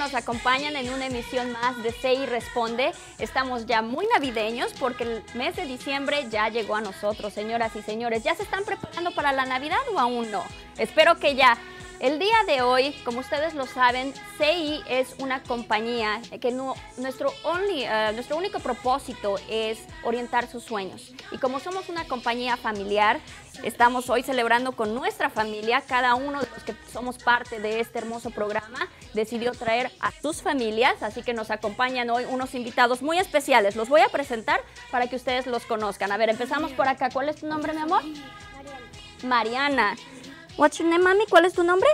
nos acompañan en una emisión más de CI Responde. Estamos ya muy navideños porque el mes de diciembre ya llegó a nosotros, señoras y señores. ¿Ya se están preparando para la Navidad o aún no? Espero que ya. El día de hoy, como ustedes lo saben, CI es una compañía que nuestro, eh, nuestro único propósito es orientar sus sueños. Y como somos una compañía familiar, estamos hoy celebrando con nuestra familia, cada uno de los que somos parte de este hermoso programa decidió traer a sus familias, así que nos acompañan hoy unos invitados muy especiales. Los voy a presentar para que ustedes los conozcan. A ver, empezamos por acá. ¿Cuál es tu nombre, mi amor? Mariana. Mariana. What's mami? ¿Cuál es tu nombre?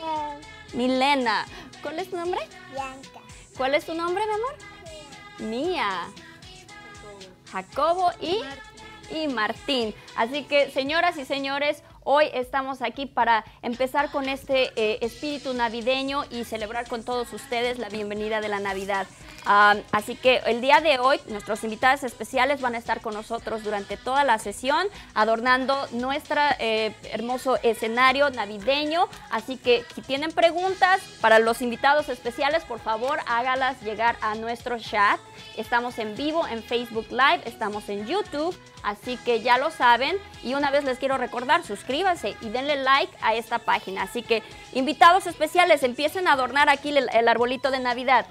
Eh. Milena. ¿Cuál es tu nombre? Bianca. ¿Cuál es tu nombre, mi amor? Mía. Jacobo y, y Martín. Así que, señoras y señores, Hoy estamos aquí para empezar con este eh, espíritu navideño y celebrar con todos ustedes la bienvenida de la Navidad así que el día de hoy nuestros invitados especiales van a estar con nosotros durante toda la sesión adornando nuestro eh, hermoso escenario navideño. Así que si tienen preguntas para los invitados especiales, por favor hágalas llegar a nuestro chat. Estamos en vivo en Facebook Live, estamos en YouTube, así que ya lo saben. Y una vez les quiero recordar, suscríbanse y denle like a esta página. Así que invitados especiales, empiecen a adornar aquí el arbolito de Navidad.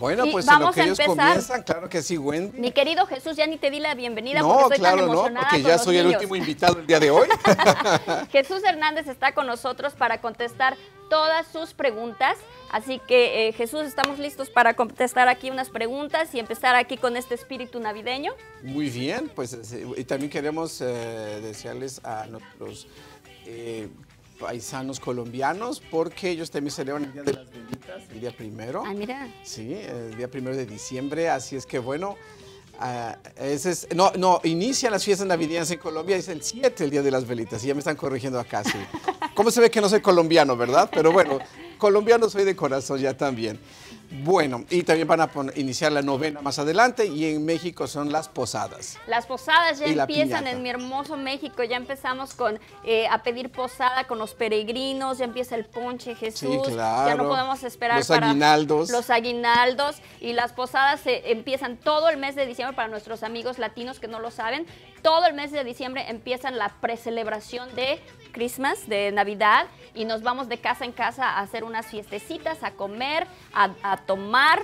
Bueno, pues vamos a empezar. comienzan, claro que sí, Wendy. Mi querido Jesús, ya ni te di la bienvenida porque tan emocionada. No, ya soy el último invitado el día de hoy. Jesús Hernández está con nosotros para contestar todas sus preguntas. Así que eh, Jesús, estamos listos para contestar aquí unas preguntas y empezar aquí con este espíritu navideño. Muy bien, pues eh, y también queremos eh, desearles a nuestros paisanos colombianos porque ellos también celebran el Día de las velitas el día primero. Ah, mira. Sí, el día primero de diciembre, así es que bueno. Ah, no, no, inician las fiestas navideñas en Colombia, es el 7 el Día de las Velitas, y ya me están corrigiendo acá, sí. ¿Cómo se ve que no soy colombiano, verdad? Pero bueno, colombiano soy de corazón ya también. Bueno, y también van a iniciar la novena más adelante y en México son las posadas. Las posadas ya empiezan en mi hermoso México, ya empezamos con eh, a pedir posada con los peregrinos, ya empieza el ponche Jesús, sí, claro. ya no podemos esperar los aguinaldos. los aguinaldos y las posadas se empiezan todo el mes de diciembre para nuestros amigos latinos que no lo saben, todo el mes de diciembre empiezan la precelebración de Christmas, de Navidad, y nos vamos de casa en casa a hacer unas fiestecitas, a comer, a, a tomar,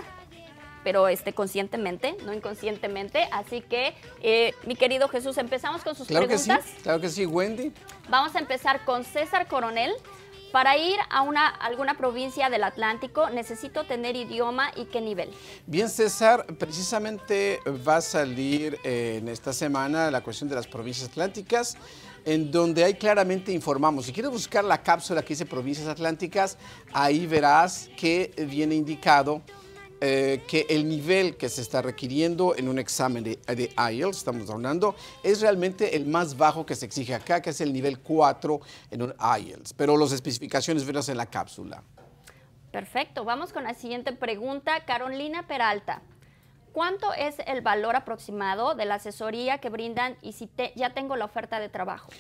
pero este, conscientemente, no inconscientemente. Así que, eh, mi querido Jesús, empezamos con sus claro preguntas. Que sí, claro que sí, Wendy. Vamos a empezar con César Coronel. Para ir a una, alguna provincia del Atlántico, ¿necesito tener idioma y qué nivel? Bien, César, precisamente va a salir eh, en esta semana la cuestión de las provincias atlánticas en donde ahí claramente informamos. Si quieres buscar la cápsula que dice Provincias Atlánticas, ahí verás que viene indicado eh, que el nivel que se está requiriendo en un examen de, IELTS, estamos hablando, es realmente el más bajo que se exige acá, que es el nivel 4 en un IELTS. Pero las especificaciones verás en la cápsula. Perfecto, vamos con la siguiente pregunta. Carolina Peralta ¿cuánto es el valor aproximado de la asesoría que brindan y si ya tengo la oferta de trabajo?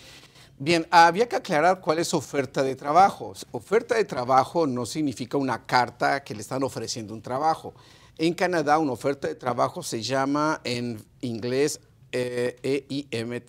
Bien, había que aclarar cuál es oferta de trabajo. Oferta de trabajo no significa una carta que le están ofreciendo un trabajo. En Canadá una oferta de trabajo se llama en inglés eh, e eh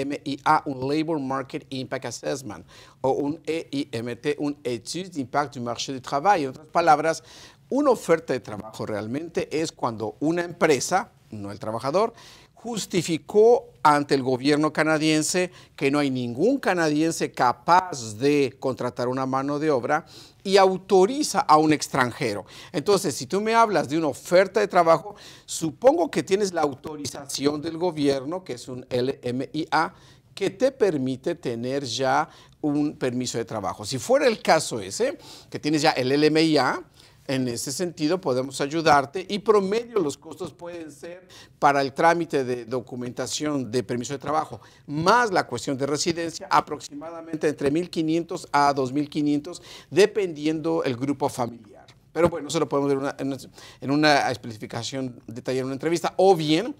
LMIA, un Labor Market Impact Assessment, o un EIMT, un Étude d'Impact du Marché du Travail. En otras palabras, una oferta de trabajo realmente es cuando una empresa, no el trabajador, justificó ante el gobierno canadiense que no hay ningún canadiense capaz de contratar una mano de obra y autoriza a un extranjero. Entonces, si tú me hablas de una oferta de trabajo, supongo que tienes la autorización del gobierno, que es un LMIA, que te permite tener ya un permiso de trabajo. Si fuera el caso ese, que tienes ya el LMIA, en ese sentido podemos ayudarte y promedio los costos pueden ser para el trámite de documentación de permiso de trabajo, más la cuestión de residencia, aproximadamente entre 1.500 a 2.500, dependiendo el grupo familiar. Pero bueno, eso lo podemos ver en una, en una especificación detallada en una entrevista. O bien,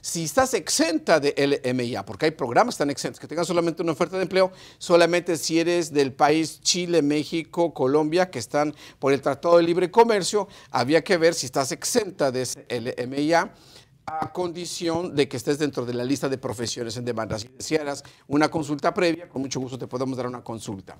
si estás exenta de LMIA, porque hay programas tan exentos que tengan solamente una oferta de empleo, solamente si eres del país Chile, México, Colombia, que están por el Tratado de Libre Comercio, había que ver si estás exenta de ese LMIA a condición de que estés dentro de la lista de profesiones en demanda. Si desearas una consulta previa, con mucho gusto te podemos dar una consulta.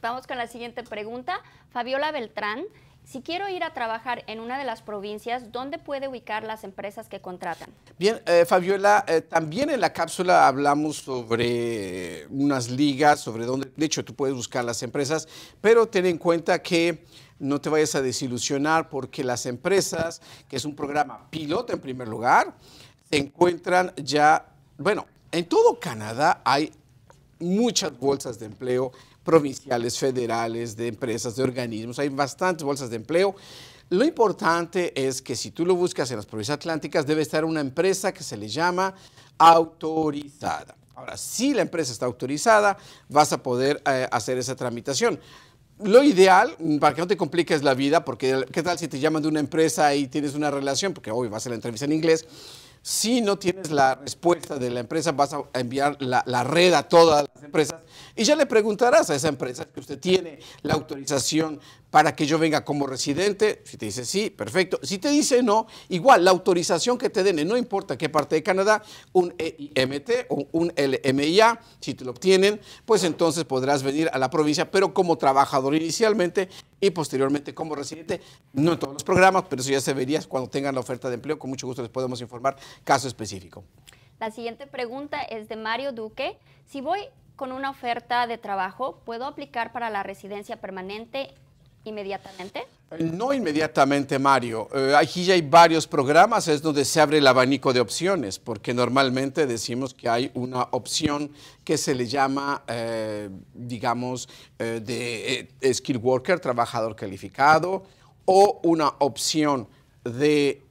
Vamos con la siguiente pregunta. Fabiola Beltrán si quiero ir a trabajar en una de las provincias, ¿dónde puede ubicar las empresas que contratan? Bien, eh, Fabiola, eh, también en la cápsula hablamos sobre unas ligas, sobre dónde, de hecho tú puedes buscar las empresas, pero ten en cuenta que no te vayas a desilusionar porque las empresas, que es un programa piloto en primer lugar, se encuentran ya, bueno, en todo Canadá hay muchas bolsas de empleo provinciales, federales, de empresas, de organismos. Hay bastantes bolsas de empleo. Lo importante es que si tú lo buscas en las provincias atlánticas, debe estar una empresa que se le llama autorizada. Ahora, si la empresa está autorizada, vas a poder eh, hacer esa tramitación lo ideal, para que no te compliques la vida, porque qué tal si te llaman de una empresa y tienes una relación, porque hoy vas a la entrevista en inglés, si no tienes la respuesta de la empresa, vas a enviar la, red a todas las empresas y ya le preguntarás a esa empresa que usted tiene la autorización para que yo venga como residente. Si te dice sí, perfecto. Si te dice no, igual la autorización que te den, no importa qué parte de Canadá, un EIMT o un LMIA, si te lo obtienen, pues entonces podrás venir a la provincia, pero como trabajador inicialmente y posteriormente como residente, no en todos los programas, pero eso ya se vería cuando tengan la oferta de empleo. Con mucho gusto les podemos informar caso específico. La siguiente pregunta es de Mario Duque. Si voy con una oferta de trabajo, ¿puedo aplicar para la residencia permanente inmediatamente? Eh, no inmediatamente, Mario. Eh, aquí ya hay varios programas, es donde se abre el abanico de opciones, porque normalmente decimos que hay una opción que se le llama, eh, digamos, de skill worker, trabajador calificado, o una opción de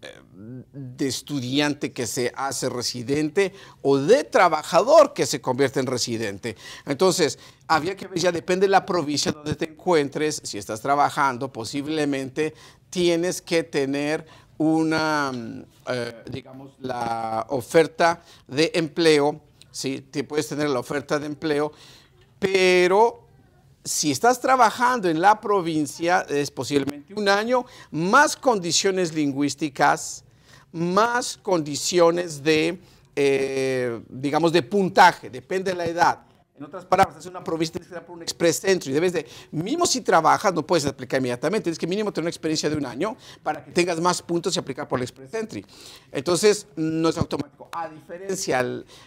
de estudiante que se hace residente o de trabajador que se convierte en residente. Entonces, había que ver, ya depende de la provincia donde te encuentres, si estás trabajando, posiblemente tienes que tener una, mm, eh, digamos, la oferta de empleo, ¿sí? Te puedes tener la oferta de empleo, pero si estás trabajando en la provincia, es posiblemente un año, más condiciones lingüísticas, más condiciones de, eh, digamos, de puntaje, depende de la edad. En otras palabras, es una provista que que da por un express entry. Debes de, mismo si trabajas, no puedes aplicar inmediatamente. Tienes que mínimo tener una experiencia de un año para que tengas más puntos y aplicar por el express entry. Entonces, no es automático. A diferencia,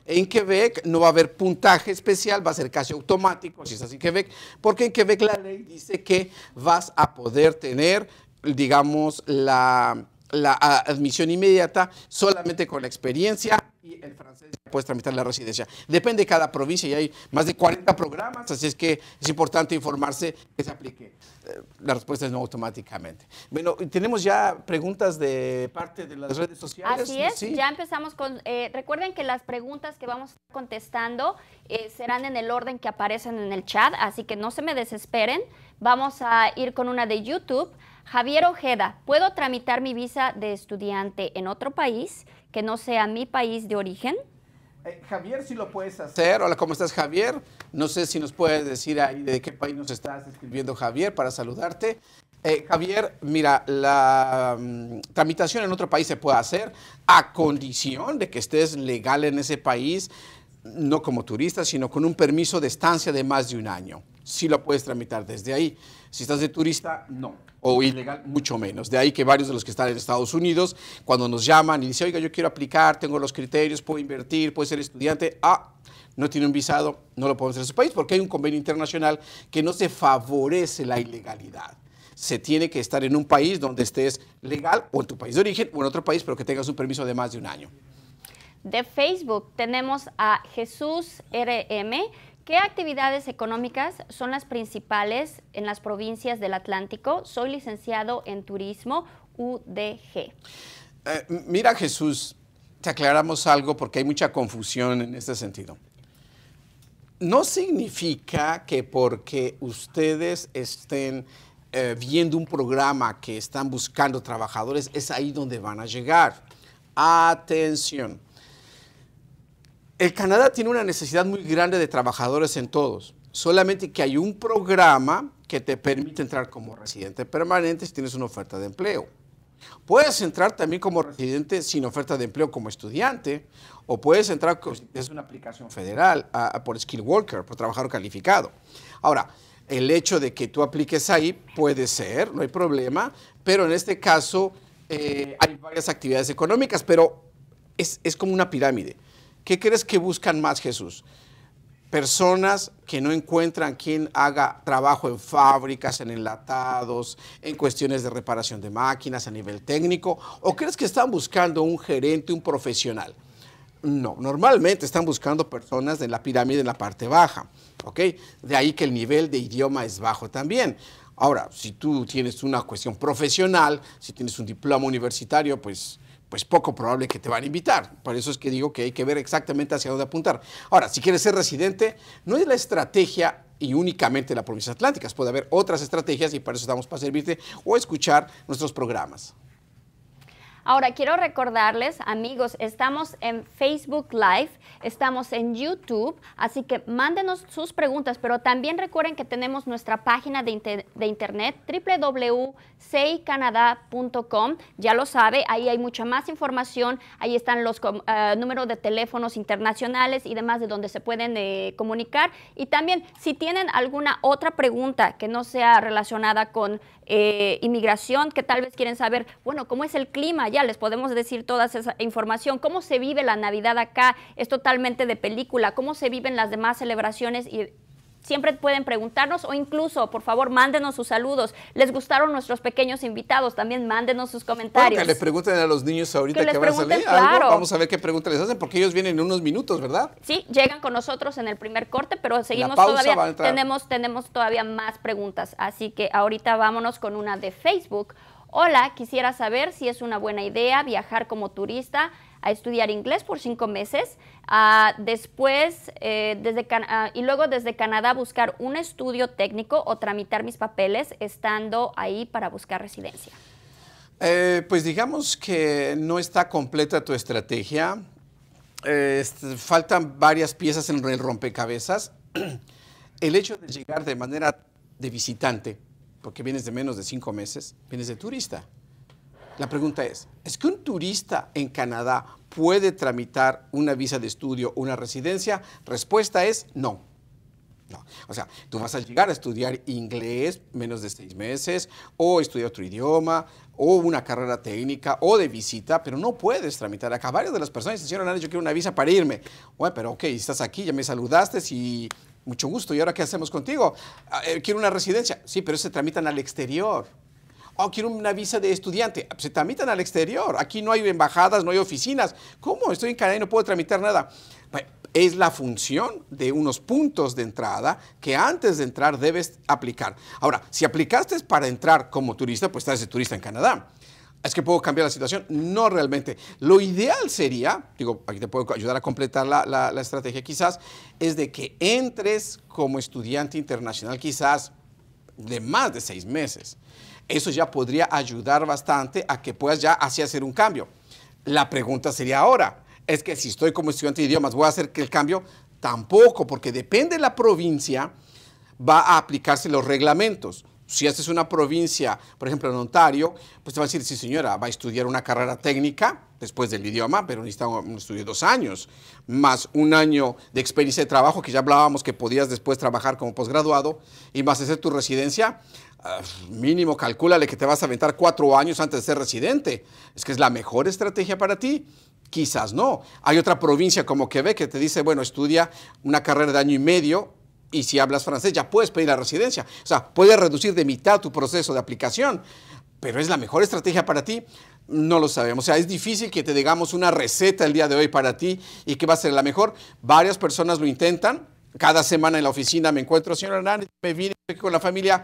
en Quebec no va a haber puntaje especial, va a ser casi automático si estás en Quebec, porque en Quebec la ley dice que vas a poder tener digamos, la, la admisión inmediata solamente con la experiencia y el francés ya puedes tramitar la residencia. Depende de cada provincia y hay más de 40 programas, así es que es importante informarse que se aplique. Eh, la respuesta es no automáticamente. Bueno, tenemos ya preguntas de parte de las redes sociales. Así es, ya empezamos con... Eh, recuerden que las preguntas que vamos contestando eh, serán en el orden que aparecen en el chat, así que no se me desesperen. Vamos a ir con una de YouTube. Javier Ojeda, ¿puedo tramitar mi visa de estudiante en otro país que no sea mi país de origen? Eh, Javier, si lo puedes hacer. Hola, ¿cómo estás, Javier? No sé si nos puedes decir ahí de qué país nos estás escribiendo, Javier, para saludarte. Eh, Javier, mira, la mm, tramitación en otro país se puede hacer a condición de que estés legal en ese país, no como turista, sino con un permiso de estancia de más de un año. Sí lo puedes tramitar desde ahí. Si estás de turista, no. O ilegal, mucho menos. De ahí que varios de los que están en Estados Unidos, cuando nos llaman y dicen, oiga, yo quiero aplicar, tengo los criterios, puedo invertir, puedo ser estudiante. Ah, no tiene un visado, no lo podemos hacer en su país porque hay un convenio internacional que no se favorece la ilegalidad se tiene que estar en un país donde estés legal o en tu país de origen o en otro país, pero que tengas un permiso de más de un año de Facebook tenemos a Jesús RM. ¿Qué actividades económicas son las principales en las provincias del Atlántico? Soy licenciado en turismo UDG. Eh, mira Jesús, te aclaramos algo porque hay mucha confusión en este sentido. No significa que porque ustedes estén eh, viendo un programa que están buscando trabajadores, es ahí donde van a llegar. Atención el Canadá tiene una necesidad muy grande de trabajadores en todos, solamente que hay un programa que te permite entrar como residente permanente si tienes una oferta de empleo. Puedes entrar también como residente sin oferta de empleo como estudiante, o puedes entrar, es una aplicación federal, por skill worker, por trabajador calificado. Ahora, el hecho de que tú apliques ahí puede ser, no hay problema, pero en este caso eh, hay varias actividades económicas, pero es como una pirámide. ¿Qué crees que buscan más, Jesús? Personas que no encuentran quien haga trabajo en fábricas, en enlatados, en cuestiones de reparación de máquinas a nivel técnico, o crees que están buscando un gerente, un profesional. No, normalmente están buscando personas de la pirámide en la parte baja, ¿ok? De ahí que el nivel de idioma es bajo también. Ahora, si tú tienes una cuestión profesional, si tienes un diploma universitario, pues pues poco probable que te van a invitar. Por eso es que digo que hay que ver exactamente hacia dónde apuntar. Ahora, si quieres ser residente, no es la estrategia y únicamente la provincia Atlántica. Puede haber otras estrategias y para eso estamos para servirte o escuchar nuestros programas. Ahora quiero recordarles, amigos, estamos en Facebook Live, estamos en YouTube, así que mándenos sus preguntas, pero también recuerden que tenemos nuestra página de, internet www.seicanada.com. Ya lo sabe, ahí hay mucha más información, ahí están los eh, números de teléfonos internacionales y demás de donde se pueden eh, comunicar. Y también si tienen alguna otra pregunta que no sea relacionada con eh, inmigración que tal vez quieren saber, bueno, ¿cómo es el clima? Ya les podemos decir toda esa información, cómo se vive la Navidad acá, es totalmente de película, cómo se viven las demás celebraciones y Siempre pueden preguntarnos o incluso, por favor, mándenos sus saludos. ¿Les gustaron nuestros pequeños invitados? También mándenos sus comentarios. que les pregunten a los niños ahorita que, van a salir. Vamos a ver qué preguntas les hacen, porque ellos vienen en unos minutos, ¿verdad? Sí, llegan con nosotros en el primer corte, pero seguimos todavía. Tenemos, tenemos todavía más preguntas. Así que ahorita vámonos con una de Facebook. Hola, quisiera saber si es una buena idea viajar como turista a estudiar inglés por cinco meses, después, eh, desde y luego desde Canadá buscar un estudio técnico o tramitar mis papeles estando ahí para buscar residencia. Eh, pues digamos que no está completa tu estrategia. Eh, este, faltan varias piezas en el rompecabezas. El hecho de llegar de manera de visitante, porque vienes de menos de cinco meses, vienes de turista. La pregunta es, ¿es que un turista en Canadá puede tramitar una visa de estudio o una residencia? Respuesta es no. O sea, tú vas a llegar a estudiar inglés menos de seis meses, o estudiar otro idioma, o una carrera técnica, o de visita, pero no puedes tramitar acá. Varias de las personas dicen, "Ana, yo quiero una visa para irme. Bueno, pero ok, estás aquí, ya me saludaste, y mucho gusto, ¿y ahora qué hacemos contigo? Ah, eh, quiero una residencia. Sí, pero se tramitan al exterior. Oh, quiero una visa de estudiante. Ah, pues, se tramitan al exterior. Aquí no hay embajadas, no hay oficinas. ¿Cómo? Estoy en Canadá y no puedo tramitar nada. es la función de unos puntos de entrada que antes de entrar debes aplicar. Ahora, si aplicaste para entrar como turista, pues estás de turista en Canadá. ¿Es que puedo cambiar la situación? No realmente. Lo ideal sería, digo, aquí te puedo ayudar a completar la estrategia quizás, es de que entres como estudiante internacional quizás de más de seis meses eso ya podría ayudar bastante a que puedas ya así hacer un cambio. La pregunta sería ahora, es que si estoy como estudiante de idiomas, ¿voy a hacer que el cambio? Tampoco, porque depende de la provincia, va a aplicarse los reglamentos. Si haces una provincia, por ejemplo, en Ontario, pues te va a decir, sí señora, va a estudiar una carrera técnica después del idioma, pero necesita un estudio dos años, más un año de experiencia de trabajo, que ya hablábamos que podías después trabajar como posgraduado, y más hacer tu residencia. Ah, mínimo calcúlale que te vas a aventar cuatro años antes de ser residente. Es que es la mejor estrategia para ti. Quizás no. Hay otra provincia como Quebec que te dice, bueno, estudia una carrera de año y medio y si hablas francés ya puedes pedir la residencia. O sea, puedes reducir de mitad tu proceso de aplicación, pero es la mejor estrategia para ti. No lo sabemos. O sea, es difícil que te digamos una receta el día de hoy para ti y que va a ser la mejor. Varias personas lo intentan. Cada semana en la oficina me encuentro, señor Hernández, me vine con la familia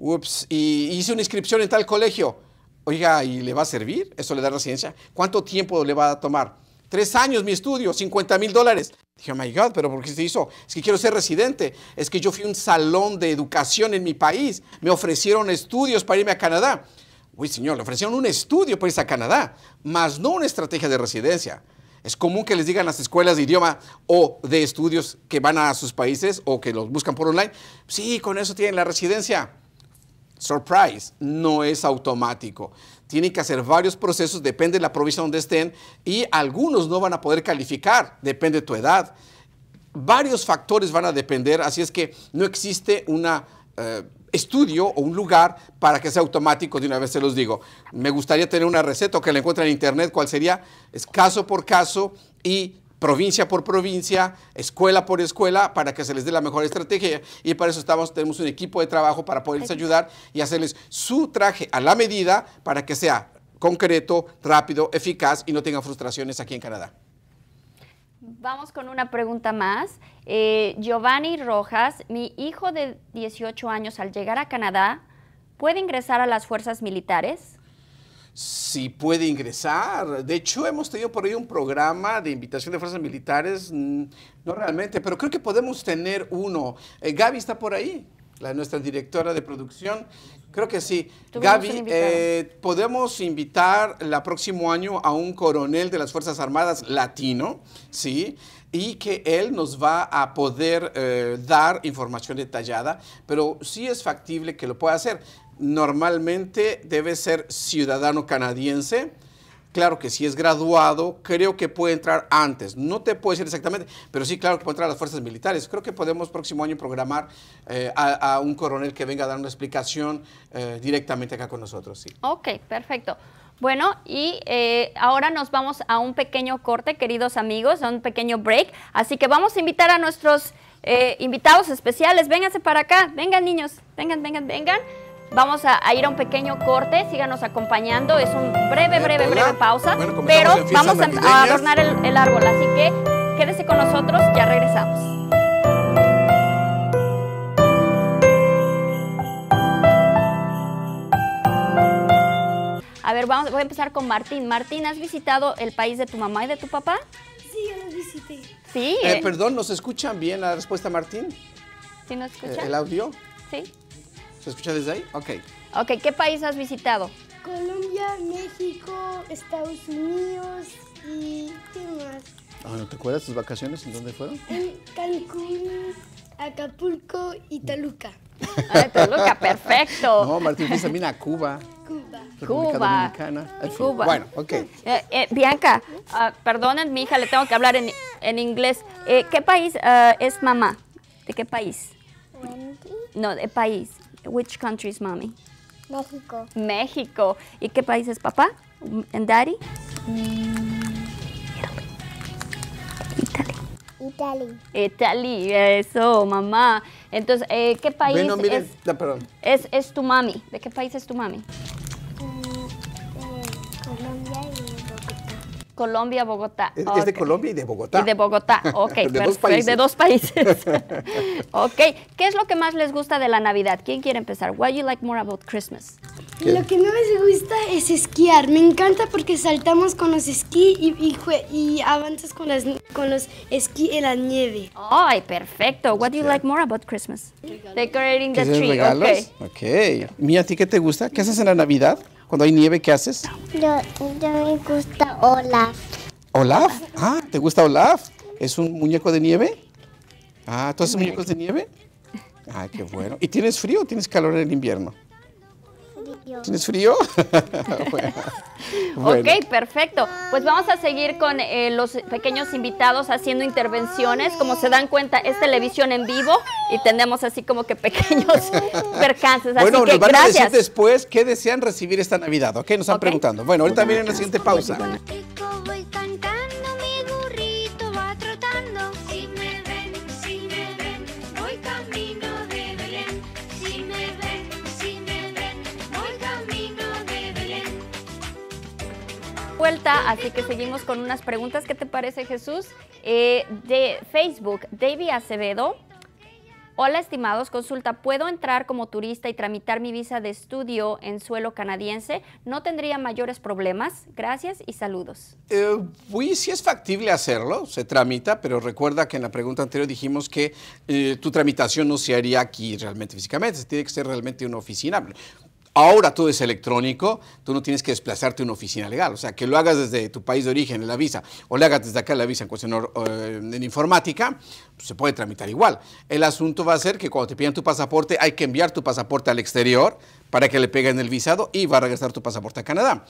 ups, y hice una inscripción en tal colegio. Oiga, ¿y le va a servir? ¿Eso le da residencia? ¿Cuánto tiempo le va a tomar? Tres años mi estudio, 50 mil dólares. Dije, oh my God, ¿pero por qué se hizo? Es que quiero ser residente. Es que yo fui un salón de educación en mi país. Me ofrecieron estudios para irme a Canadá. Uy, señor, le ofrecieron un estudio para irse a Canadá, más no una estrategia de residencia. Es común que les digan las escuelas de idioma o de estudios que van a sus países o que los buscan por online. Sí, con eso tienen la residencia surprise, no es automático. Tienen que hacer varios procesos, depende de la provincia donde estén, y algunos no van a poder calificar, depende de tu edad. Varios factores van a depender, así es que no existe un eh, estudio o un lugar para que sea automático, de una vez se los digo. Me gustaría tener una receta o que la encuentren en internet, cuál sería, es caso por caso y provincia por provincia, escuela por escuela, para que se les dé la mejor estrategia. Y para eso estamos, tenemos un equipo de trabajo para poderles ayudar y hacerles su traje a la medida para que sea concreto, rápido, eficaz y no tenga frustraciones aquí en Canadá. Vamos con una pregunta más. Eh, Giovanni Rojas, mi hijo de 18 años al llegar a Canadá, ¿puede ingresar a las fuerzas militares? si puede ingresar. De hecho, hemos tenido por ahí un programa de invitación de fuerzas militares, mm, no realmente, pero creo que podemos tener uno. Eh, Gaby está por ahí, la, nuestra directora de producción. Creo que sí. Gaby, eh, podemos invitar el próximo año a un coronel de las Fuerzas Armadas latino, ¿sí? y que él nos va a poder eh, dar información detallada, pero sí es factible que lo pueda hacer normalmente debe ser ciudadano canadiense. Claro que si es graduado, creo que puede entrar antes. No te puedo decir exactamente, pero sí, claro que puede entrar a las fuerzas militares. Creo que podemos próximo año programar eh, a, un coronel que venga a dar una explicación eh, directamente acá con nosotros. Sí. Ok, perfecto. Bueno, y eh, ahora nos vamos a un pequeño corte, queridos amigos, a un pequeño break. Así que vamos a invitar a nuestros invitados especiales. Vénganse para acá. Vengan, niños. Vengan, vengan, vengan. Vamos a, ir a un pequeño corte, síganos acompañando, es un breve, breve, breve pausa, pero vamos a, adornar el, árbol, así que quédese con nosotros, ya regresamos. A ver, vamos, voy a empezar con Martín. Martín, ¿has visitado el país de tu mamá y de tu papá? Sí, yo los visité. Sí. Eh, eh. Perdón, ¿nos escuchan bien la respuesta, Martín? Sí, nos escuchan. ¿El audio? Sí. ¿Se escucha desde ahí? Ok. Ok, ¿qué país has visitado? Colombia, México, Estados Unidos y ¿qué más? Ah, ¿no te acuerdas de tus vacaciones? ¿En dónde fueron? En Cancún, Acapulco y Toluca. Ah, Toluca, perfecto. No, Martín, también a Cuba. Cuba. Cuba. Cuba. Bueno, ok. Eh, eh, Bianca, ah, perdonen, mi hija, le tengo que hablar en, en inglés. Eh, ¿Qué país ah, es mamá? ¿De qué país? No, de país. Which country is mommy? México. México. ¿Y qué país es papá? And daddy? Mm, Italia. Italy. eso, mamá. Entonces, eh, ¿qué país es, es, es tu mami? ¿De qué país es tu mami? Colombia, Bogotá. Es, de Colombia y de Bogotá. Y de Bogotá, ok. de, dos países. de dos países. ok. ¿Qué es lo que más les gusta de la Navidad? ¿Quién quiere empezar? What do you like more about Christmas? Lo que no me gusta es esquiar. Me encanta porque saltamos con los esquí y, avanzas con, con los esquí en la nieve. Ay, perfecto. What do you like more about Christmas? Regalos. Decorating the tree. Regalos? Okay. ok. Mía, ¿a ti qué te gusta? ¿Qué haces en la Navidad? Cuando hay nieve, ¿qué haces? Yo, me gusta Olaf. ¿Olaf? Ah, ¿te gusta Olaf? ¿Es un muñeco de nieve? Ah, ¿tú haces muñecos de nieve? Ah, qué bueno. ¿Y tienes frío o tienes calor en el invierno? ¿Tienes frío? Ok, perfecto. Pues vamos a seguir con eh, los pequeños invitados haciendo intervenciones. Como se dan cuenta, es televisión en vivo y tenemos así como que pequeños percances. bueno, nos van a decir después qué desean recibir esta Navidad, ¿ok? Nos están preguntando. Bueno, ahorita viene la siguiente pausa. así que seguimos con unas preguntas. ¿Qué te parece, Jesús? Eh, de Facebook, David Acevedo. Hola, estimados. Consulta, ¿puedo entrar como turista y tramitar mi visa de estudio en suelo canadiense? ¿No tendría mayores problemas? Gracias y saludos. Eh, sí es factible hacerlo, se tramita, pero recuerda que en la pregunta anterior dijimos que eh, tu tramitación no se haría aquí realmente físicamente, tiene que ser realmente una oficina Ahora todo es electrónico, tú no tienes que desplazarte a una oficina legal, o sea, que lo hagas desde tu país de origen en la visa o le hagas desde acá la visa en cuestión de eh, informática, pues, se puede tramitar igual. El asunto va a ser que cuando te pidan tu pasaporte hay que enviar tu pasaporte al exterior para que le peguen el visado y va a regresar tu pasaporte a Canadá.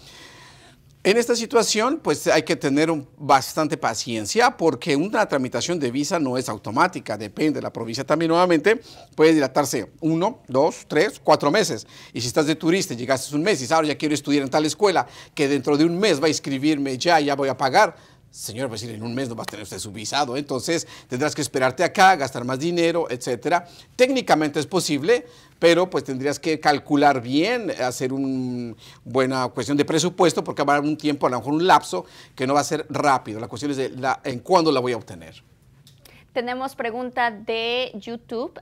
En esta situación, pues hay que tener bastante paciencia porque una tramitación de visa no es automática, depende de la provincia también nuevamente, puede dilatarse uno, dos, tres, cuatro meses. Y si estás de turista, llegaste un mes y ah, ahora ya quiero estudiar en tal escuela que dentro de un mes va a inscribirme ya, ya voy a pagar, Señor, pues en un mes no va a tener usted su visado, entonces tendrás que esperarte acá, gastar más dinero, etcétera. Técnicamente es posible, pero pues tendrías que calcular bien, hacer una buena cuestión de presupuesto, porque va a haber un tiempo, a lo mejor un lapso, que no va a ser rápido. La cuestión es de en cuándo la voy a obtener. Tenemos pregunta de YouTube.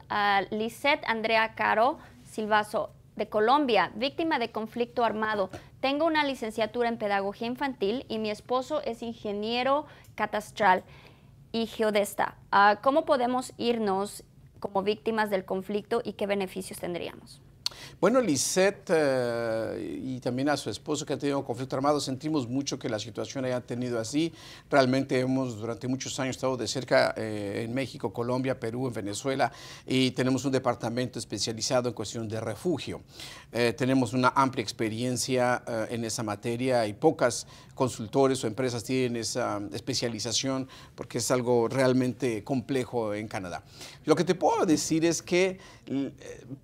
Lisette Andrea Caro Silvazo, de Colombia, víctima de conflicto armado. Tengo una licenciatura en pedagogía infantil y mi esposo es ingeniero catastral y geodesta. Ah, ¿Cómo podemos irnos como víctimas del conflicto y qué beneficios tendríamos. Bueno, Lisette eh, y también a su esposo que ha tenido conflicto armado, sentimos mucho que la situación haya tenido así. Realmente hemos durante muchos años estado de cerca eh, en México, Colombia, Perú, en Venezuela y tenemos un departamento especializado en cuestión de refugio. Eh, tenemos una amplia experiencia en esa materia y pocas consultores o empresas tienen esa especialización porque es algo realmente complejo en Canadá. Lo que te puedo decir es que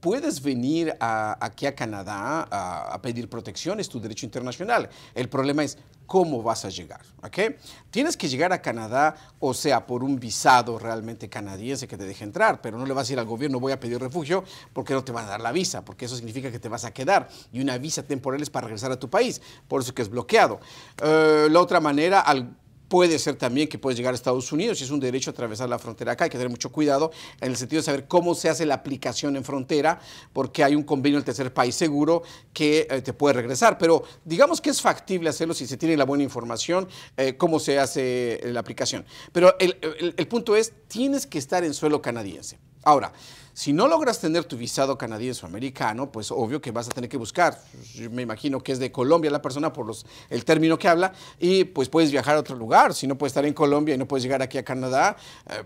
puedes venir aquí a Canadá a, pedir protección, es tu derecho internacional. El problema es cómo vas a llegar, ¿Okay? Tienes que llegar a Canadá, o sea, por un visado realmente canadiense que te deje entrar, pero no le vas a ir al gobierno, voy a pedir refugio, porque no te van a dar la visa, porque eso significa que te vas a quedar, y una visa temporal es para regresar a tu país, por eso que es bloqueado. Eh, la otra manera, al puede ser también que puedes llegar a Estados Unidos y es un derecho atravesar la frontera acá. Hay que tener mucho cuidado en el sentido de saber cómo se hace la aplicación en frontera, porque hay un convenio del tercer país seguro que eh, te puede regresar. Pero digamos que es factible hacerlo si se tiene la buena información, eh, cómo se hace eh, la aplicación. Pero el, el punto es, tienes que estar en suelo canadiense. Ahora, si no logras tener tu visado canadiense o americano, pues obvio que vas a tener que buscar. Yo me imagino que es de Colombia la persona por los, el término que habla y pues puedes viajar a otro lugar. Si no puedes estar en Colombia y no puedes llegar aquí a Canadá,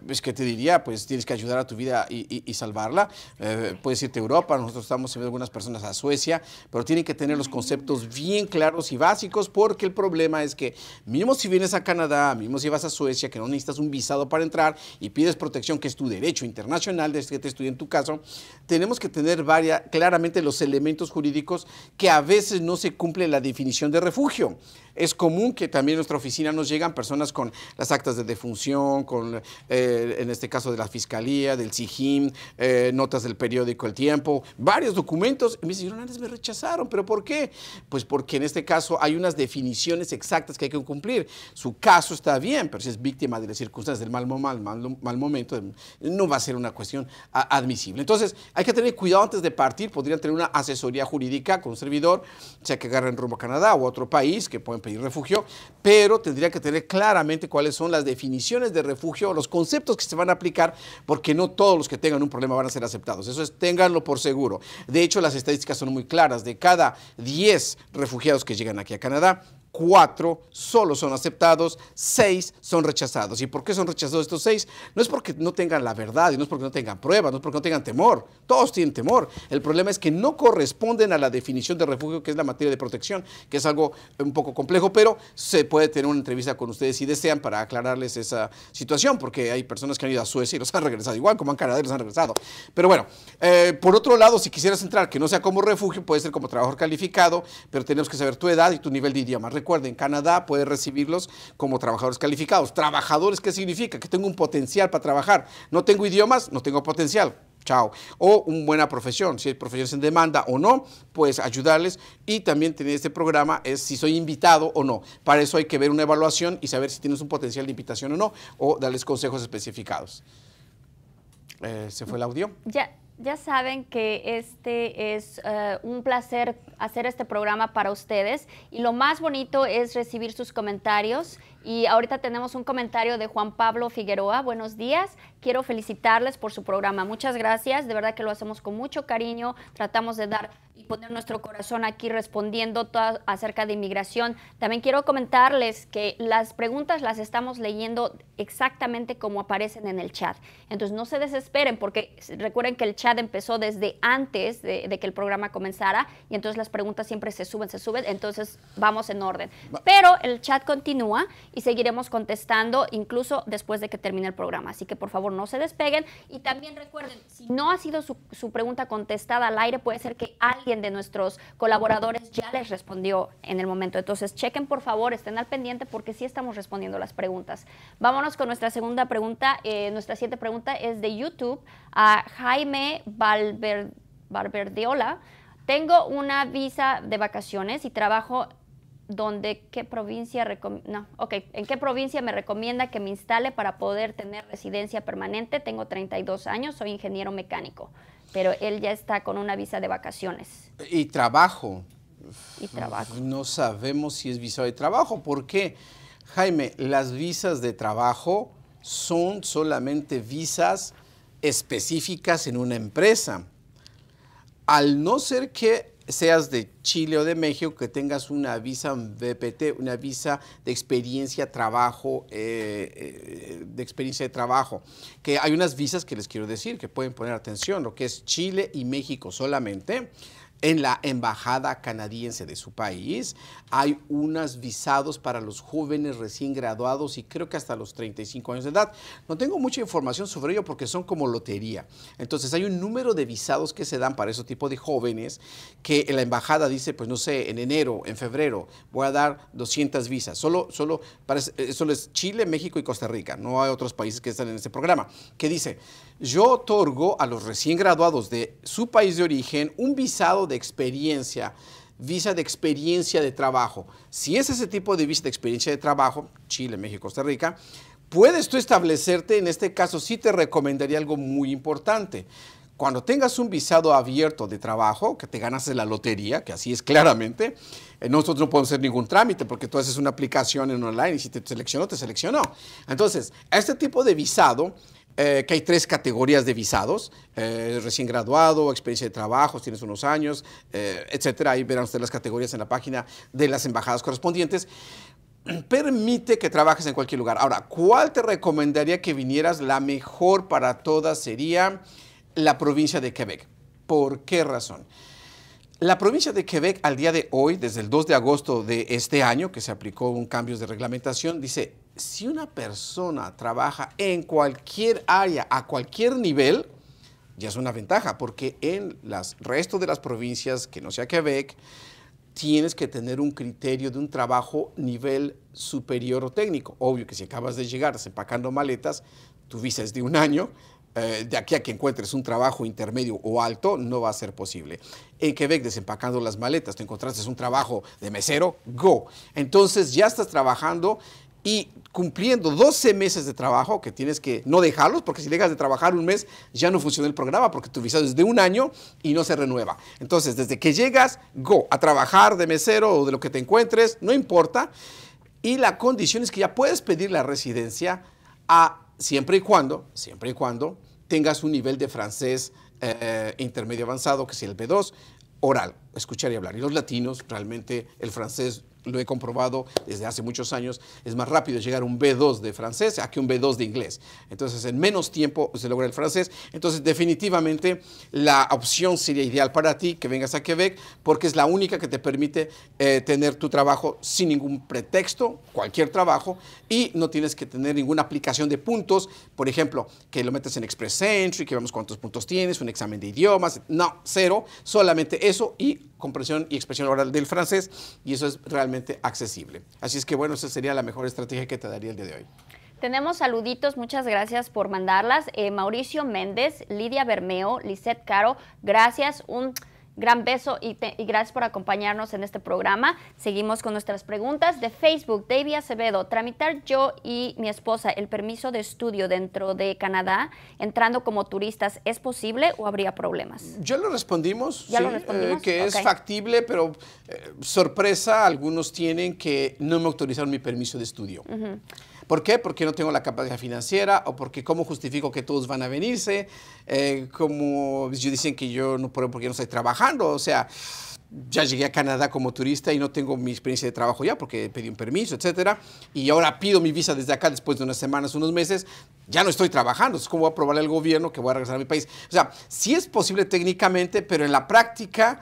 pues es que te diría, pues tienes que ayudar a tu vida y, salvarla. Eh, puedes irte a Europa, nosotros estamos viendo algunas personas a Suecia, pero tienen que tener los conceptos bien claros y básicos porque el problema es que mismo si vienes a Canadá, mismo si vas a Suecia, que no necesitas un visado para entrar y pides protección, que es tu derecho internacional desde que te estudiante tu caso, tenemos que tener claramente los elementos jurídicos que a veces no se cumple la definición de refugio es común que también en nuestra oficina nos llegan personas con las actas de defunción, con, eh, en este caso, de la Fiscalía, del SIGIM, eh, notas del periódico El Tiempo, varios documentos. Y me dicen, antes me rechazaron, ¿pero por qué? Pues porque en este caso hay unas definiciones exactas que hay que cumplir. Su caso está bien, pero si es víctima de las circunstancias del mal, momento, no va a ser una cuestión admisible. Entonces, hay que tener cuidado antes de partir. Podrían tener una asesoría jurídica con un servidor, sea que agarren rumbo a Canadá o otro país que pueden y refugio, pero tendría que tener claramente cuáles son las definiciones de refugio, los conceptos que se van a aplicar, porque no todos los que tengan un problema van a ser aceptados. Eso es, ténganlo por seguro. De hecho, las estadísticas son muy claras. De cada 10 refugiados que llegan aquí a Canadá, cuatro solo son aceptados, seis son rechazados. ¿Y por qué son rechazados estos seis? No es porque no tengan la verdad, no es porque no tengan pruebas, no es porque no tengan temor. Todos tienen temor. El problema es que no corresponden a la definición de refugio, que es la materia de protección, que es algo eh, un poco complejo, pero se puede tener una entrevista con ustedes si desean para aclararles esa situación, porque hay personas que han ido a Suecia y los han regresado, igual como han Canadá y los han regresado. Pero bueno, eh, por otro lado, si quisieras entrar, que no sea como refugio, puede ser como trabajador calificado, pero tenemos que saber tu edad y tu nivel de idioma. Recuerden, Canadá puede recibirlos como trabajadores calificados. Trabajadores, ¿qué significa? Que tengo un potencial para trabajar. No tengo idiomas, no tengo potencial. Chao. O una buena profesión, si hay profesiones en demanda o no, pues ayudarles. Y también tener este programa es si soy invitado o no. Para eso hay que ver una evaluación y saber si tienes un potencial de invitación o no, o darles consejos especificados. Eh, ¿Se fue el audio? Ya. Ya saben que este es eh, un placer hacer este programa para ustedes y lo más bonito es recibir sus comentarios y ahorita tenemos un comentario de Juan Pablo Figueroa. Buenos días. Quiero felicitarles por su programa. Muchas gracias. De verdad que lo hacemos con mucho cariño. Tratamos de dar y poner nuestro corazón aquí respondiendo acerca de inmigración. También quiero comentarles que las preguntas las estamos leyendo exactamente como aparecen en el chat. Entonces no se desesperen porque recuerden que el chat empezó desde antes de, de que el programa comenzara y entonces las preguntas siempre se suben, se suben. Entonces vamos en orden. Pero el chat continúa y seguiremos contestando incluso después de que termine el programa. Así que por favor no se despeguen y también recuerden, si no ha sido su, pregunta contestada al aire, puede ser que alguien de nuestros colaboradores ya les respondió en el momento. Entonces chequen por favor, estén al pendiente porque sí estamos respondiendo las preguntas. Vámonos con nuestra segunda pregunta. Eh, nuestra siguiente pregunta es de YouTube a Jaime Valverdeola. Tengo una visa de vacaciones y trabajo donde qué provincia no, okay. en qué provincia me recomienda que me instale para poder tener residencia permanente. Tengo 32 años, soy ingeniero mecánico, pero él ya está con una visa de vacaciones. Y trabajo. Y trabajo. No sabemos si es visa de trabajo, ¿Por qué? Jaime, las visas de trabajo son solamente visas específicas en una empresa. Al no ser que seas de Chile o de México, que tengas una visa BPT una visa de experiencia trabajo, eh, eh, de experiencia de trabajo. Que hay unas visas que les quiero decir que pueden poner atención, lo que es Chile y México solamente en la embajada canadiense de su país. Hay unas visados para los jóvenes recién graduados y creo que hasta los 35 años de edad. No tengo mucha información sobre ello porque son como lotería. Entonces hay un número de visados que se dan para ese tipo de jóvenes que la embajada dice, pues no sé, en enero, en febrero voy a dar 200 visas. Solo, eh, solo, es Chile, México y Costa Rica. No hay otros países que están en ese programa. ¿Qué dice yo otorgo a los recién graduados de su país de origen un visado de experiencia, visa de experiencia de trabajo. Si es ese tipo de visa de experiencia de trabajo, Chile, México, Costa Rica, puedes tú establecerte, en este caso sí te recomendaría algo muy importante. Cuando tengas un visado abierto de trabajo, que te ganas de la lotería, que así es claramente, eh, nosotros no podemos hacer ningún trámite porque tú haces una aplicación en online y si te seleccionó, te seleccionó. Entonces, este tipo de visado eh, que hay tres categorías de visados, eh, recién graduado, experiencia de trabajo, tienes unos años, eh, etcétera. Ahí verán ustedes las categorías en la página de las embajadas correspondientes. Permite que trabajes en cualquier lugar. Ahora, ¿cuál te recomendaría que vinieras? La mejor para todas sería la provincia de Quebec. ¿Por qué razón? La provincia de Quebec al día de hoy, desde el 2 de agosto de este año, que se aplicó un cambio de reglamentación, dice si una persona trabaja en cualquier área, a cualquier nivel, ya es una ventaja, porque en las resto de las provincias, que no sea Quebec, tienes que tener un criterio de un trabajo nivel superior o técnico. Obvio que si acabas de llegar desempacando maletas, tu visa es de un año, eh, de aquí a que encuentres un trabajo intermedio o alto, no va a ser posible. En Quebec, desempacando las maletas, te encontraste un trabajo de mesero, go. Entonces ya estás trabajando y cumpliendo 12 meses de trabajo, que tienes que no dejarlos, porque si llegas de trabajar un mes ya no funciona el programa, porque tu visado es de un año y no se renueva. Entonces, desde que llegas, go a trabajar de mesero o de lo que te encuentres, no importa. Y la condición es que ya puedes pedir la residencia a siempre y cuando, siempre y cuando tengas un nivel de francés eh, intermedio avanzado, que sea el B2, oral, escuchar y hablar. Y los latinos, realmente el francés lo he comprobado desde hace muchos años, es más rápido llegar a un B2 de francés a que un B2 de inglés. Entonces, en menos tiempo se logra el francés. Entonces, definitivamente, la opción sería ideal para ti que vengas a Quebec porque es la única que te permite eh, tener tu trabajo sin ningún pretexto, cualquier trabajo, y no tienes que tener ninguna aplicación de puntos, por ejemplo, que lo metes en Express Entry, que vemos cuántos puntos tienes, un examen de idiomas, no, cero, solamente eso y comprensión y expresión oral del francés y eso es realmente accesible. Así es que bueno, esa sería la mejor estrategia que te daría el día de hoy. Tenemos saluditos, muchas gracias por mandarlas. Eh, Mauricio Méndez, Lidia Bermeo, Lisette Caro, gracias. Un Gran beso y, gracias por acompañarnos en este programa. Seguimos con nuestras preguntas de Facebook. David Acevedo, tramitar yo y mi esposa el permiso de estudio dentro de Canadá, entrando como turistas, ¿es posible o habría problemas? Ya lo respondimos. sí, eh, que es factible, pero eh, sorpresa, algunos tienen que no me autorizaron mi permiso de estudio. ¿Por qué? Porque no tengo la capacidad financiera o porque cómo justifico que todos van a venirse, eh, como pues, yo dicen que yo no puedo porque no estoy trabajando, o sea, ya llegué a Canadá como turista y no tengo mi experiencia de trabajo ya porque pedí un permiso, etcétera, y ahora pido mi visa desde acá después de unas semanas, unos meses, ya no estoy trabajando, ¿Cómo como voy a probarle al gobierno que voy a regresar a mi país. O sea, sí es posible técnicamente, pero en la práctica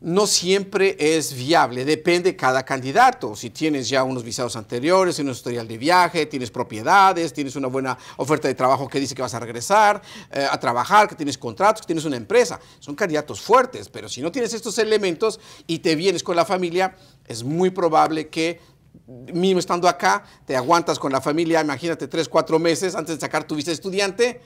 no siempre es viable, depende cada candidato. Si tienes ya unos visados anteriores, tienes un historial de viaje, tienes propiedades, tienes una buena oferta de trabajo que dice que vas a regresar eh, a trabajar, que tienes contratos, que tienes una empresa. Son candidatos fuertes, pero si no tienes estos elementos y te vienes con la familia, es muy probable que mismo estando acá, te aguantas con la familia, imagínate tres, cuatro meses antes de sacar tu visa estudiante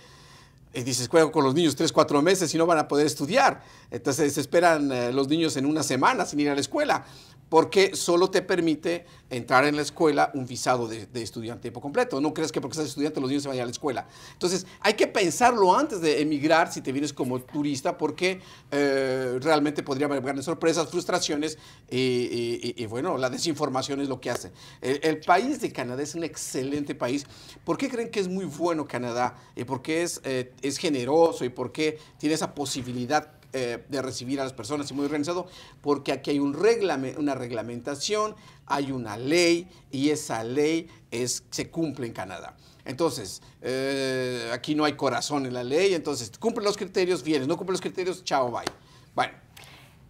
y dices, juego con los niños tres, cuatro meses y no van a poder estudiar. Entonces se esperan eh, los niños en una semana sin ir a la escuela porque solo te permite entrar en la escuela un visado de, estudiante tiempo completo. No crees que porque estás estudiante los niños se vayan a la escuela. Entonces, hay que pensarlo antes de emigrar si te vienes como turista, porque eh, realmente podría haber sorpresas, frustraciones y, bueno, la desinformación es lo que hace. El, país de Canadá es un excelente país. ¿Por qué creen que es muy bueno Canadá? ¿Y por qué es, eh, es generoso? ¿Y por qué tiene esa posibilidad eh, de recibir a las personas y muy organizado, porque aquí hay un reglame, una reglamentación, hay una ley y esa ley es, se cumple en Canadá. Entonces, eh, aquí no hay corazón en la ley, entonces cumple los criterios, vienes, no cumple los criterios, chao, bye. Bueno.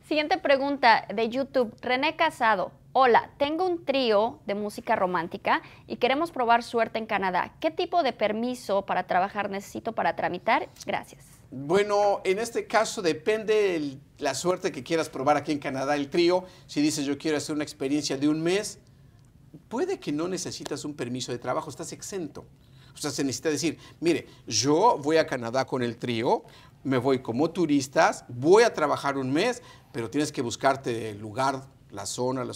Siguiente pregunta de YouTube. René Casado, Hola, tengo un trío de música romántica y queremos probar suerte en Canadá. ¿Qué tipo de permiso para trabajar necesito para tramitar? Gracias. Bueno, en este caso depende la suerte que quieras probar aquí en Canadá el trío. Si dices yo quiero hacer una experiencia de un mes, puede que no necesitas un permiso de trabajo, estás exento. O sea, se necesita decir, mire, yo voy a Canadá con el trío, me voy como turistas, voy a trabajar un mes, pero tienes que buscarte el lugar, la zona, la,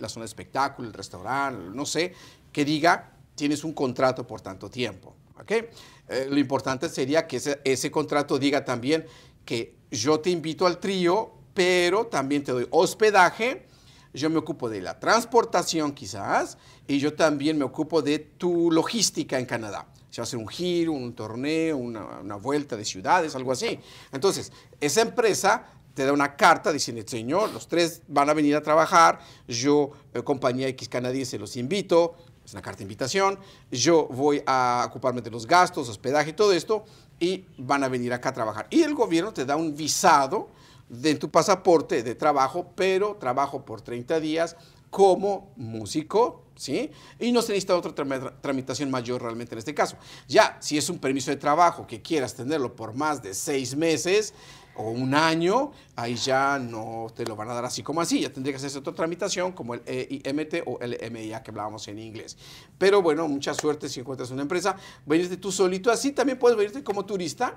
la zona de espectáculo, el restaurante, no sé, que diga, tienes un contrato por tanto tiempo. ¿okay? Eh, lo importante sería que ese, contrato diga también que yo te invito al trío, pero también te doy hospedaje, yo me ocupo de la transportación quizás, y yo también me ocupo de tu logística en Canadá. Se va a hacer un giro, un torneo, una, vuelta de ciudades, algo así. Entonces, esa empresa te da una carta diciendo, señor, los tres van a venir a trabajar, yo, eh, compañía X canadiense, los invito, una carta de invitación, yo voy a ocuparme de los gastos, hospedaje y todo esto, y van a venir acá a trabajar. Y el gobierno te da un visado de tu pasaporte de trabajo, pero trabajo por 30 días como músico, ¿sí? Y no se necesita otra tramitación mayor realmente en este caso. Ya, si es un permiso de trabajo que quieras tenerlo por más de seis meses, o un año, ahí ya no te lo van a dar así como así, ya tendría que hacer otra tramitación como el EIMT o el MIA que hablábamos en inglés. Pero bueno, mucha suerte si encuentras una empresa, venirte tú solito así, también puedes venirte como turista.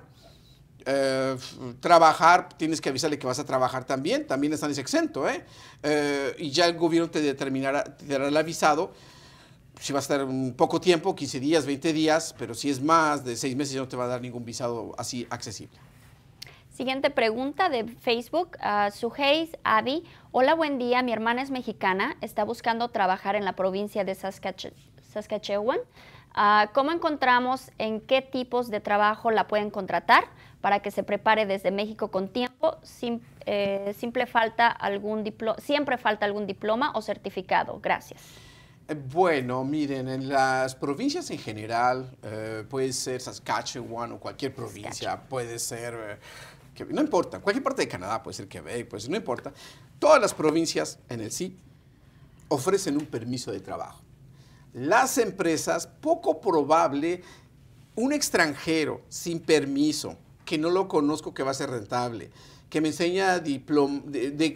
Eh, trabajar, tienes que avisarle que vas a trabajar también, también están exento, ¿eh? eh y ya el gobierno te determinará, te dará el avisado, si va a estar un poco tiempo, 15 días, 20 días, pero si es más de 6 meses ya no te va a dar ningún visado así accesible. Siguiente pregunta de Facebook. Uh, ah, Suheis Hola, buen día. Mi hermana es mexicana. Está buscando trabajar en la provincia de Saskatchewan. Ah, ¿Cómo encontramos en qué tipos de trabajo la pueden contratar para que se prepare desde México con tiempo? Eh, simple falta algún siempre falta algún diploma o certificado. Gracias. Eh, bueno, miren, en las provincias en general, eh, puede ser Saskatchewan o cualquier provincia, puede ser no importa, cualquier parte de Canadá, puede ser Quebec, pues no importa, todas las provincias en el sí ofrecen un permiso de trabajo. Las empresas, poco probable, un extranjero sin permiso, que no lo conozco, que va a ser rentable, que me enseña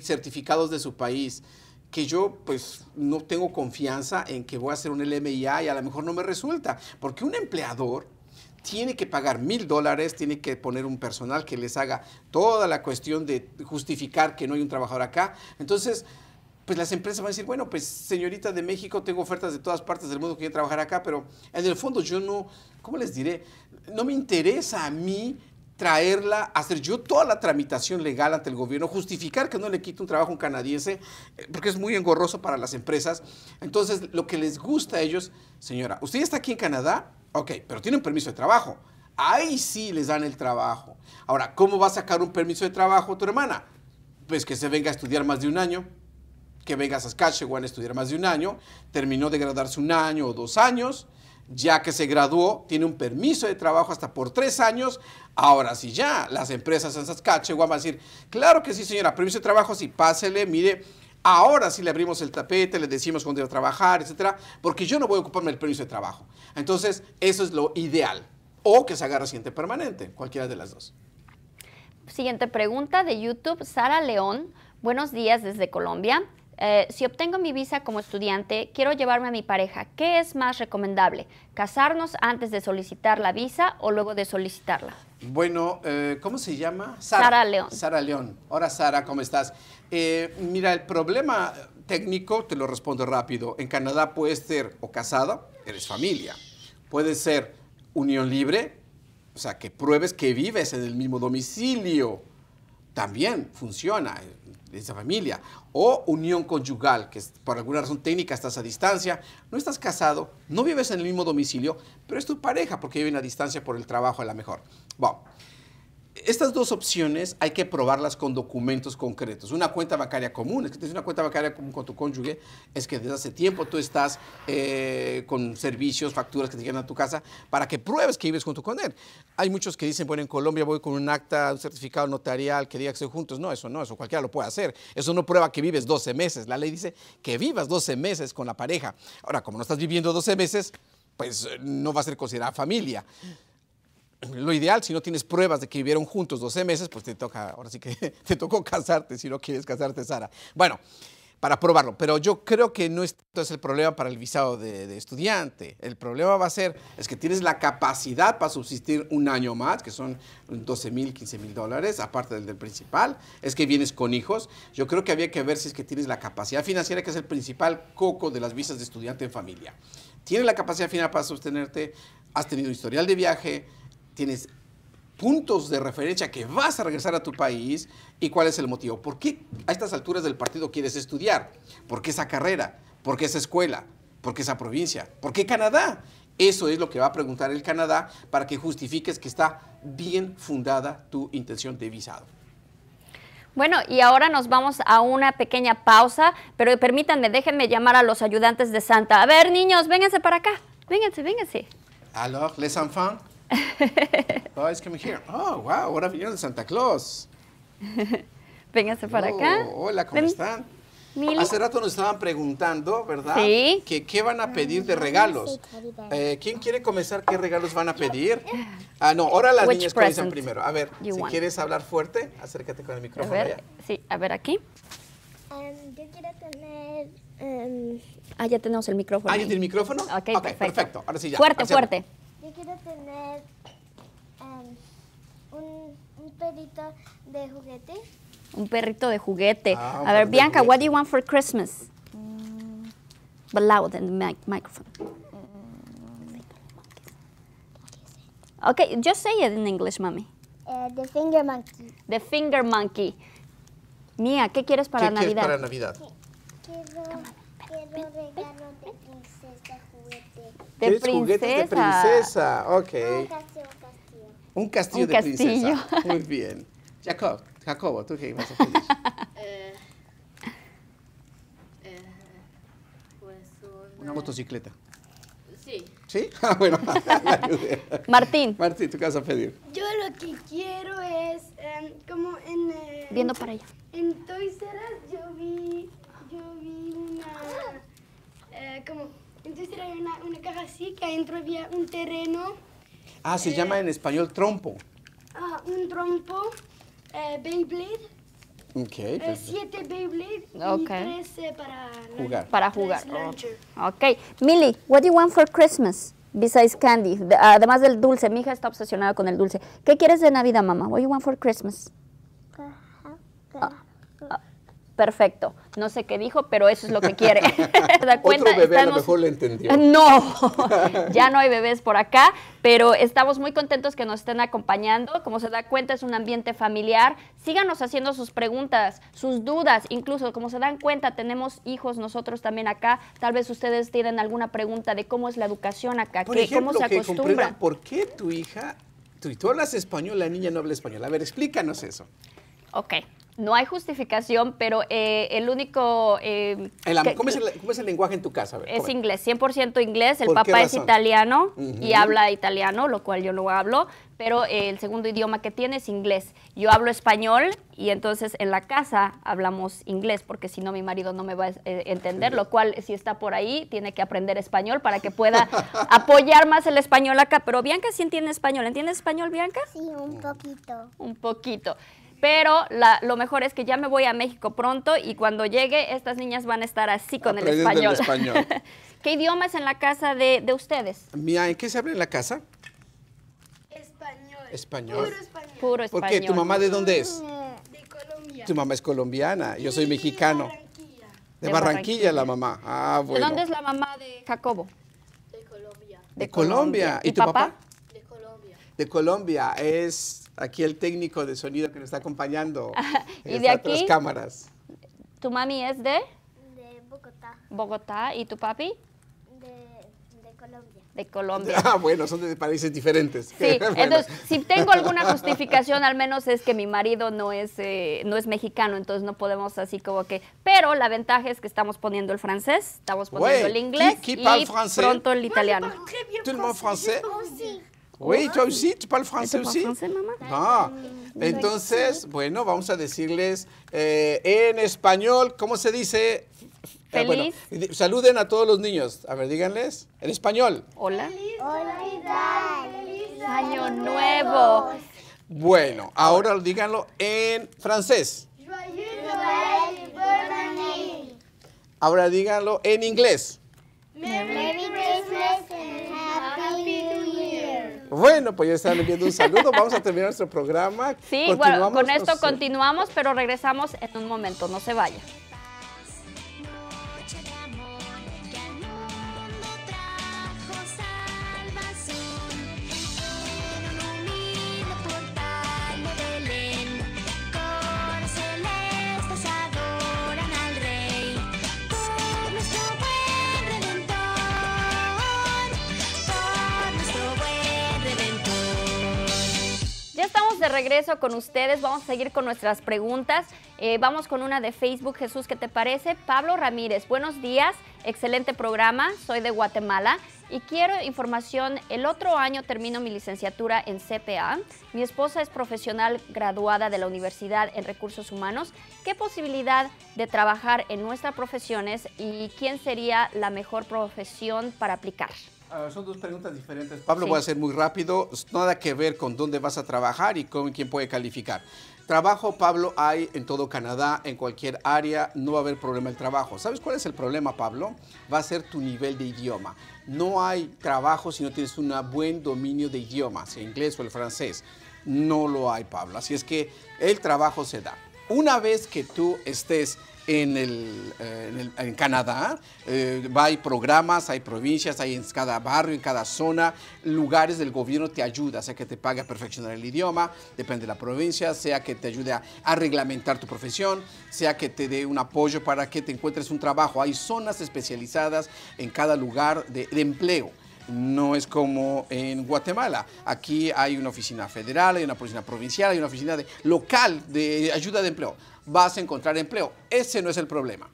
certificados de su país, que yo pues no tengo confianza en que voy a hacer un LMIA y a lo mejor no me resulta, porque un empleador tiene que pagar mil dólares, tiene que poner un personal que les haga toda la cuestión de justificar que no hay un trabajador acá. Entonces, pues las empresas van a decir, bueno, pues señorita de México, tengo ofertas de todas partes del mundo que quieren trabajar acá, pero en el fondo yo no, ¿cómo les diré? No me interesa a mí traerla, hacer yo toda la tramitación legal ante el gobierno, justificar que no le quite un trabajo a un canadiense, eh, porque es muy engorroso para las empresas. Entonces, lo que les gusta a ellos, señora, usted está aquí en Canadá, Ok, pero tiene un permiso de trabajo. Ahí sí les dan el trabajo. Ahora, ¿cómo va a sacar un permiso de trabajo tu hermana? Pues que se venga a estudiar más de un año, que venga a Saskatchewan a estudiar más de un año, terminó de graduarse un año o dos años, ya que se graduó, tiene un permiso de trabajo hasta por tres años. Ahora sí ya, las empresas en Saskatchewan van a decir, claro que sí señora, permiso de trabajo sí, pásele, mire, Ahora sí le abrimos el tapete, le decimos cuándo a trabajar, etcétera, porque yo no voy a ocuparme del permiso de trabajo. Entonces, eso es lo ideal. O que se haga residente permanente, cualquiera de las dos. Siguiente pregunta de YouTube, Sara León. Buenos días desde Colombia. Eh, si obtengo mi visa como estudiante, quiero llevarme a mi pareja. ¿Qué es más recomendable? ¿Casarnos antes de solicitar la visa o luego de solicitarla? Bueno, eh, ¿cómo se llama? Sara, León. Sara León. Hola Sara, ¿cómo estás? Eh, mira, el problema técnico, te lo respondo rápido. En Canadá puedes ser o casada, eres familia. Puedes ser unión libre, o sea, que pruebes que vives en el mismo domicilio. También funciona de esa familia. O unión conyugal, que por alguna razón técnica estás a distancia, no estás casado, no vives en el mismo domicilio, pero es tu pareja porque viven a distancia por el trabajo a la mejor estas dos opciones hay que probarlas con documentos concretos. Una cuenta bancaria común, es que tienes una cuenta bancaria común con tu cónyuge, es que desde hace tiempo tú estás eh, con servicios, facturas que te llegan a tu casa para que pruebes que vives junto con él. Hay muchos que dicen, bueno, en Colombia voy con un acta, un certificado notarial que diga que estoy juntos. No, eso no, eso cualquiera lo puede hacer. Eso no prueba que vives 12 meses. La ley dice que vivas 12 meses con la pareja. Ahora, como no estás viviendo 12 meses, pues eh, no va a ser considerada familia. lo ideal, si no tienes pruebas de que vivieron juntos 12 meses, pues te toca, ahora sí que te tocó casarte, si no quieres casarte, Sara. Bueno, para probarlo, pero yo creo que no es, el problema para el visado de, estudiante. El problema va a ser, es que tienes la capacidad para subsistir un año más, que son 12 mil, 15 mil dólares, aparte del, principal, es que vienes con hijos. Yo creo que había que ver si es que tienes la capacidad financiera, que es el principal coco de las visas de estudiante en familia. Tienes la capacidad financiera para sostenerte, has tenido historial de viaje, tienes puntos de referencia que vas a regresar a tu país y cuál es el motivo. ¿Por qué a estas alturas del partido quieres estudiar? ¿Por qué esa carrera? ¿Por qué esa escuela? ¿Por qué esa provincia? ¿Por qué Canadá? Eso es lo que va a preguntar el Canadá para que justifiques que está bien fundada tu intención de visado. Bueno, y ahora nos vamos a una pequeña pausa, pero permítanme, déjenme llamar a los ayudantes de Santa. A ver, niños, vénganse para acá. Vénganse, vénganse. Alors, les enfants, oh, here. Oh, wow, what have you Santa Claus? Véngase para oh, acá. Hola, ¿cómo están? Hace rato nos estaban preguntando, ¿verdad? Sí. Que, ¿Qué van a pedir de regalos? Eh, ¿Quién quiere comenzar? ¿Qué regalos van a pedir? Ah, no, ahora las niñas comienzan primero. A ver, si quieres hablar fuerte, acércate con el micrófono. A ver, sí, a ver aquí. Em, yo quiero tener... Em, ah, ya tenemos el micrófono. Ah, ya tiene el micrófono. Ok, okay perfecto. perfecto. Ahora sí, ya. Fuerte, fuerte quiero tener em, un, un, perrito de juguete. Un perrito de juguete. Ah, A ver, Bianca, what do you want for Christmas? Mm. But loud in the mic microphone. Mm. Okay, just say it in English, mommy. Eh, the finger monkey. The finger monkey. Mía, ¿qué quieres para Navidad? ¿Qué quieres para Navidad? Quiero, quiero regalo de princesa. de princesa? Un castillo, un castillo. Un castillo de princesa. Muy bien. Jacob, Jacobo, ¿tú qué ibas a pedir? Eh, eh, pues una... motocicleta. Sí. ¿Sí? Ah, bueno. Martín. Martín, ¿tú qué vas a pedir? Yo lo que quiero es, em, como en... Eh, Viendo para allá. En Toys R yo vi, yo vi una... como entonces era una, una caja así que adentro había un terreno. Ah, se eh, llama en español trompo. Ah, un trompo, eh, Beyblade. Okay, eh, pues, siete Beyblade okay. y tres eh, para jugar. Para jugar. Oh. Ok. Millie, what do you want for Christmas? Besides candy, además del dulce, mi hija está obsesionada con el dulce. ¿Qué quieres de Navidad, mamá? What do you want for Christmas? Ah, ah, perfecto. No sé qué dijo, pero eso es lo que quiere. da cuenta? estamos... No, ya no hay bebés por acá, pero estamos muy contentos que nos estén acompañando. Como se da cuenta, es un ambiente familiar. Síganos haciendo sus preguntas, sus dudas, incluso como se dan cuenta, tenemos hijos nosotros también acá. Tal vez ustedes tienen alguna pregunta de cómo es la educación acá, por cómo se acostumbra. ¿Por qué tu hija, tú, tú hablas español, la niña no habla español? A ver, explícanos eso. Ok, no hay justificación, pero eh, el único... Em, ¿cómo, es el, lenguaje en tu casa? es inglés, 100% inglés. El papá es italiano y habla italiano, lo cual yo no hablo, pero eh, el segundo idioma que tiene es inglés. Yo hablo español y entonces en la casa hablamos inglés, porque si no mi marido no me va a eh, entender, lo cual si está por ahí tiene que aprender español para que pueda apoyar más el español acá. Pero Bianca sí entiende español. ¿Entiendes español, Bianca? Sí, un poquito. Un poquito. Pero lo mejor es que ya me voy a México pronto y cuando llegue estas niñas van a estar así con el español. ¿Qué idioma es en la casa de, ustedes? Mira, ¿en qué se habla en la casa? Español. Español. Puro español. ¿Por qué? ¿Tu mamá de dónde es? De Colombia. Tu mamá es colombiana, yo soy mexicano. De Barranquilla. De Barranquilla la mamá. Ah, bueno. ¿De dónde es la mamá de Jacobo? De Colombia. De, Colombia. ¿Y, tu papá? De Colombia. De Colombia. Es aquí el técnico de sonido que nos está acompañando. y de aquí. cámaras. ¿Tu mami es de? De Bogotá. Bogotá. ¿Y tu papi? De, Colombia. De Colombia. Ah, bueno, son de países diferentes. Sí, entonces, si tengo alguna justificación, al menos es que mi marido no es, eh, no es mexicano, entonces no podemos así como que... Pero la ventaja es que estamos poniendo el francés, estamos poniendo el inglés y pronto el italiano. Oh, sí. Oui, toi aussi, mamá? Ah, entonces, bueno, vamos a decirles eh, en español, ¿cómo se dice? Ah, saluden a todos los niños. A ver, díganles en español. Hola. Hola. Año nuevo. Bueno, ahora díganlo en francés. Joyeux Ahora díganlo en inglés. Merry bueno, pues ya están leyendo un saludo. Vamos a terminar nuestro programa. Sí, bueno, con esto continuamos, pero regresamos en un momento. No se vayan. Ya estamos de regreso con ustedes, vamos a seguir con nuestras preguntas. Eh, vamos con una de Facebook, Jesús, ¿qué te parece? Pablo Ramírez, buenos días, excelente programa, soy de Guatemala y quiero información, el otro año termino mi licenciatura en CPA, mi esposa es profesional graduada de la Universidad en Recursos Humanos, ¿qué posibilidad de trabajar en nuestras profesiones y quién sería la mejor profesión para aplicar? son dos preguntas diferentes. Pablo, voy a ser muy rápido. Nada que ver con dónde vas a trabajar y con quién puede calificar. Trabajo, Pablo, hay en todo Canadá, en cualquier área, no va a haber problema el trabajo. ¿Sabes cuál es el problema, Pablo? Va a ser tu nivel de idioma. No hay trabajo si no tienes un buen dominio de idiomas, el inglés o el francés. No lo hay, Pablo. Así es que el trabajo se da. Una vez que tú estés en, el, eh, Canadá. Eh, hay programas, hay provincias, hay en cada barrio, en cada zona, lugares del gobierno te ayuda, sea que te pague a perfeccionar el idioma, depende de la provincia, sea que te ayude a, reglamentar tu profesión, sea que te dé un apoyo para que te encuentres un trabajo. Hay zonas especializadas en cada lugar de, empleo no es como en Guatemala. Aquí hay una oficina federal, hay una oficina provincial, hay una oficina local de ayuda de empleo vas a encontrar empleo. Ese no es el problema.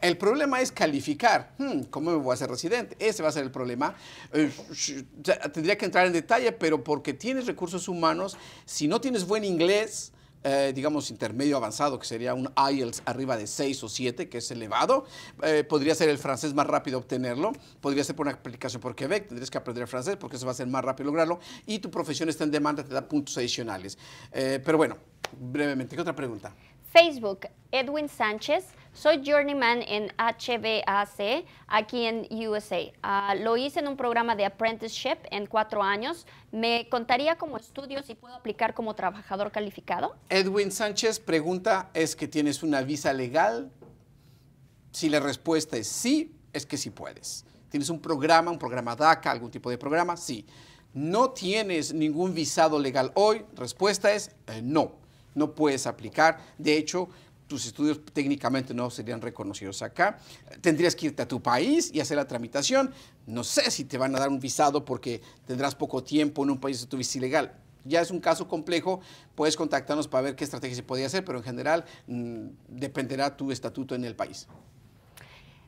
El problema es calificar. Hmm, ¿Cómo me voy a hacer residente? Ese va a ser el problema. Eh, tendría que entrar en detalle, pero porque tienes recursos humanos, si no tienes buen inglés, eh, digamos, intermedio avanzado, que sería un IELTS arriba de 6 o 7, que es elevado. Eh, podría ser el francés más rápido obtenerlo. Podría ser por una aplicación por Quebec, tendrías que aprender el francés porque eso va a ser más rápido lograrlo. Y tu profesión está en demanda, te da puntos adicionales. pero bueno, brevemente, ¿qué otra pregunta? Facebook, Edwin Sánchez, soy journeyman en HVAC aquí en USA. Ah, lo hice en un programa de apprenticeship en cuatro años. ¿Me contaría como estudios y puedo aplicar como trabajador calificado? Edwin Sánchez pregunta, ¿es que tienes una visa legal? Si la respuesta es sí, es que sí puedes. ¿Tienes un programa, un programa DACA, algún tipo de programa? Sí. ¿No tienes ningún visado legal hoy? Respuesta es eh, no no puedes aplicar. De hecho, tus estudios técnicamente no serían reconocidos acá. Tendrías que irte a tu país y hacer la tramitación. No sé si te van a dar un visado porque tendrás poco tiempo en un país de estuviste ilegal. Ya es un caso complejo, puedes contactarnos para ver qué estrategia se podría hacer, pero en general mm, dependerá tu estatuto en el país.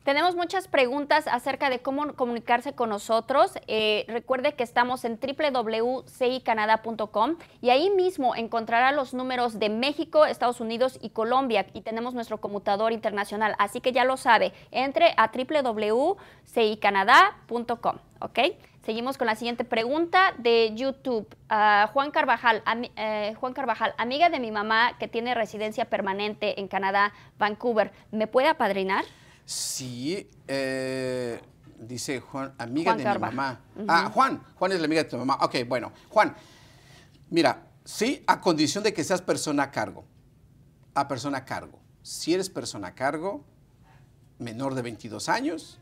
Tenemos muchas preguntas acerca de cómo comunicarse con nosotros. Eh, recuerde que estamos en www.cicanada.com y ahí mismo encontrará los números de México, Estados Unidos y Colombia. Y tenemos nuestro conmutador internacional, así que ya lo sabe. Entre a www.cicanada.com, ¿ok? Seguimos con la siguiente pregunta de YouTube. Ah, Juan, Carvajal, eh, Juan Carvajal, amiga de mi mamá que tiene residencia permanente en Canadá, Vancouver, ¿me puede apadrinar? Sí, eh, dice Juan, amiga de mi mamá. Ah, Juan, Juan es la amiga de tu mamá. Ok, bueno, Juan, mira, sí, a condición de que seas persona a cargo. A persona a cargo. Si eres persona a cargo, menor de 22 años,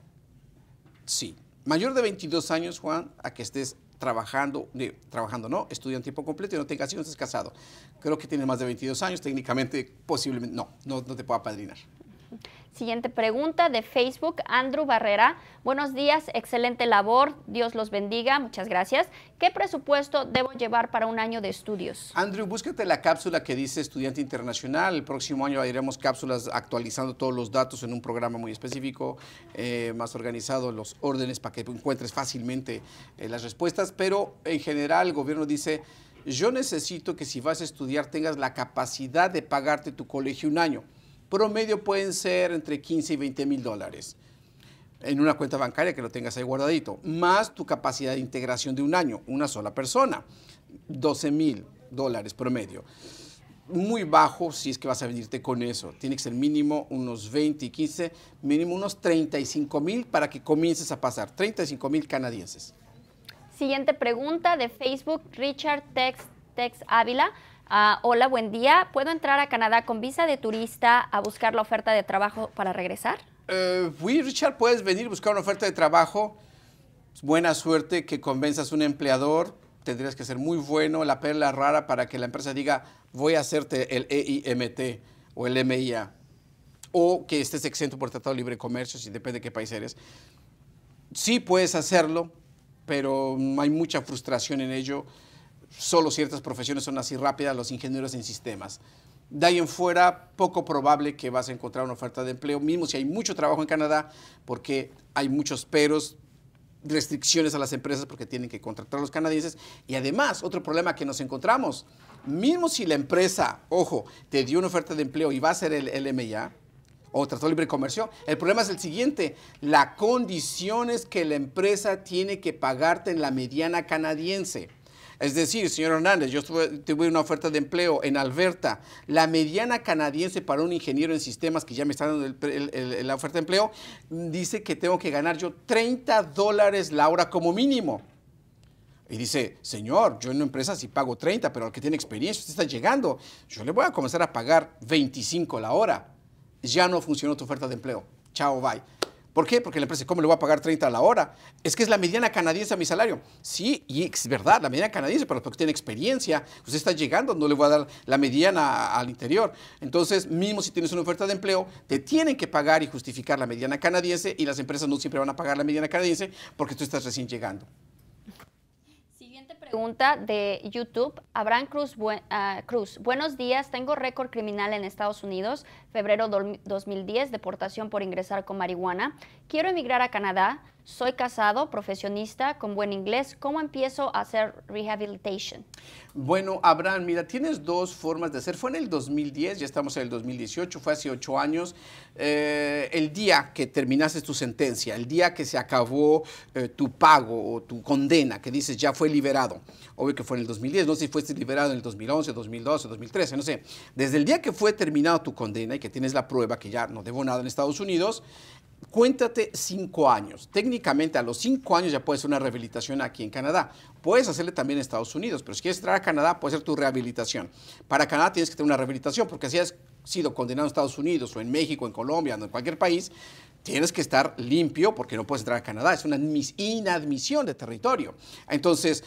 sí. Mayor de 22 años, Juan, a que estés trabajando, trabajando no, estudiando tiempo completo y no tengas hijos, estés casado. Creo que tienes más de 22 años, técnicamente posiblemente, no, no, no te puedo apadrinar. Siguiente pregunta de Facebook, Andrew Barrera. Buenos días, excelente labor, Dios los bendiga, muchas gracias. ¿Qué presupuesto debo llevar para un año de estudios? Andrew, búscate la cápsula que dice estudiante internacional. El próximo año haremos cápsulas actualizando todos los datos en un programa muy específico, eh, más organizado, los órdenes para que encuentres fácilmente eh, las respuestas. Pero en general el gobierno dice... Yo necesito que si vas a estudiar tengas la capacidad de pagarte tu colegio un año promedio pueden ser entre 15 y 20 mil dólares en una cuenta bancaria que lo tengas ahí guardadito, más tu capacidad de integración de un año, una sola persona, 12 mil dólares promedio. Muy bajo si es que vas a venirte con eso. Tiene que ser mínimo unos 20 y 15, mínimo unos 35 mil para que comiences a pasar. 35 mil canadienses. Siguiente pregunta de Facebook, Richard Tex, Tex Ávila. Ah, hola, buen día. ¿Puedo entrar a Canadá con visa de turista a buscar la oferta de trabajo para regresar? Sí, eh, Richard, puedes venir a buscar una oferta de trabajo. Buena suerte que convenzas a un empleador. Tendrías que ser muy bueno, la perla rara, para que la empresa diga, voy a hacerte el EIMT o el MIA. O que estés exento por Tratado de Libre Comercio, si depende de qué país eres. Sí puedes hacerlo, pero hay mucha frustración en ello solo ciertas profesiones son así rápidas, los ingenieros en sistemas. De en fuera, poco probable que vas a encontrar una oferta de empleo, mismo si hay mucho trabajo en Canadá, porque hay muchos peros, restricciones a las empresas porque tienen que contratar a los canadienses. Y además, otro problema que nos encontramos, mismo si la empresa, ojo, te dio una oferta de empleo y va a ser el LMIA o Tratado de Libre Comercio, el problema es el siguiente, la condición es que la empresa tiene que pagarte en la mediana canadiense. Es decir, señor Hernández, yo tuve una oferta de empleo en Alberta, la mediana canadiense para un ingeniero en sistemas que ya me está dando la oferta de empleo, dice que tengo que ganar yo 30 dólares la hora como mínimo. Y dice, señor, yo en una empresa sí pago 30, pero al que tiene experiencia, usted está llegando, yo le voy a comenzar a pagar 25 la hora. Ya no funcionó tu oferta de empleo. Chao, bye. ¿Por qué? Porque la empresa, ¿cómo le voy a pagar 30 a la hora? Es que es la mediana canadiense a mi salario. Sí, y es verdad, la mediana canadiense, pero porque tiene experiencia, usted está llegando, no le voy a dar la mediana al interior. Entonces, mismo si tienes una oferta de empleo, te tienen que pagar y justificar la mediana canadiense y las empresas no siempre van a pagar la mediana canadiense porque tú estás recién llegando pregunta de YouTube. Abraham Cruz, ah, Cruz, buenos días. Tengo récord criminal en Estados Unidos, febrero 2010, deportación por ingresar con marihuana. Quiero emigrar a Canadá. Soy casado, profesionista, con buen inglés. ¿Cómo empiezo a hacer rehabilitation? Bueno, Abraham, mira, tienes dos formas de hacer. Fue en el 2010, ya estamos en el 2018, fue hace ocho años. Eh, el día que terminaste tu sentencia, el día que se acabó eh, tu pago o tu condena, que dices ya fue liberado. Obvio que fue en el 2010, no sé si fuiste liberado en el 2011, 2012, 2013, no sé. Desde el día que fue terminado tu condena y que tienes la prueba que ya no debo nada en Estados Unidos, cuéntate cinco años. Técnicamente a los cinco años ya puedes hacer una rehabilitación aquí en Canadá. Puedes hacerle también en Estados Unidos, pero si quieres entrar a Canadá, puede ser tu rehabilitación. Para Canadá tienes que tener una rehabilitación, porque si has sido condenado en Estados Unidos o en México, en Colombia o en cualquier país, tienes que estar limpio porque no puedes entrar a Canadá. Es una inadmisión de territorio. Entonces,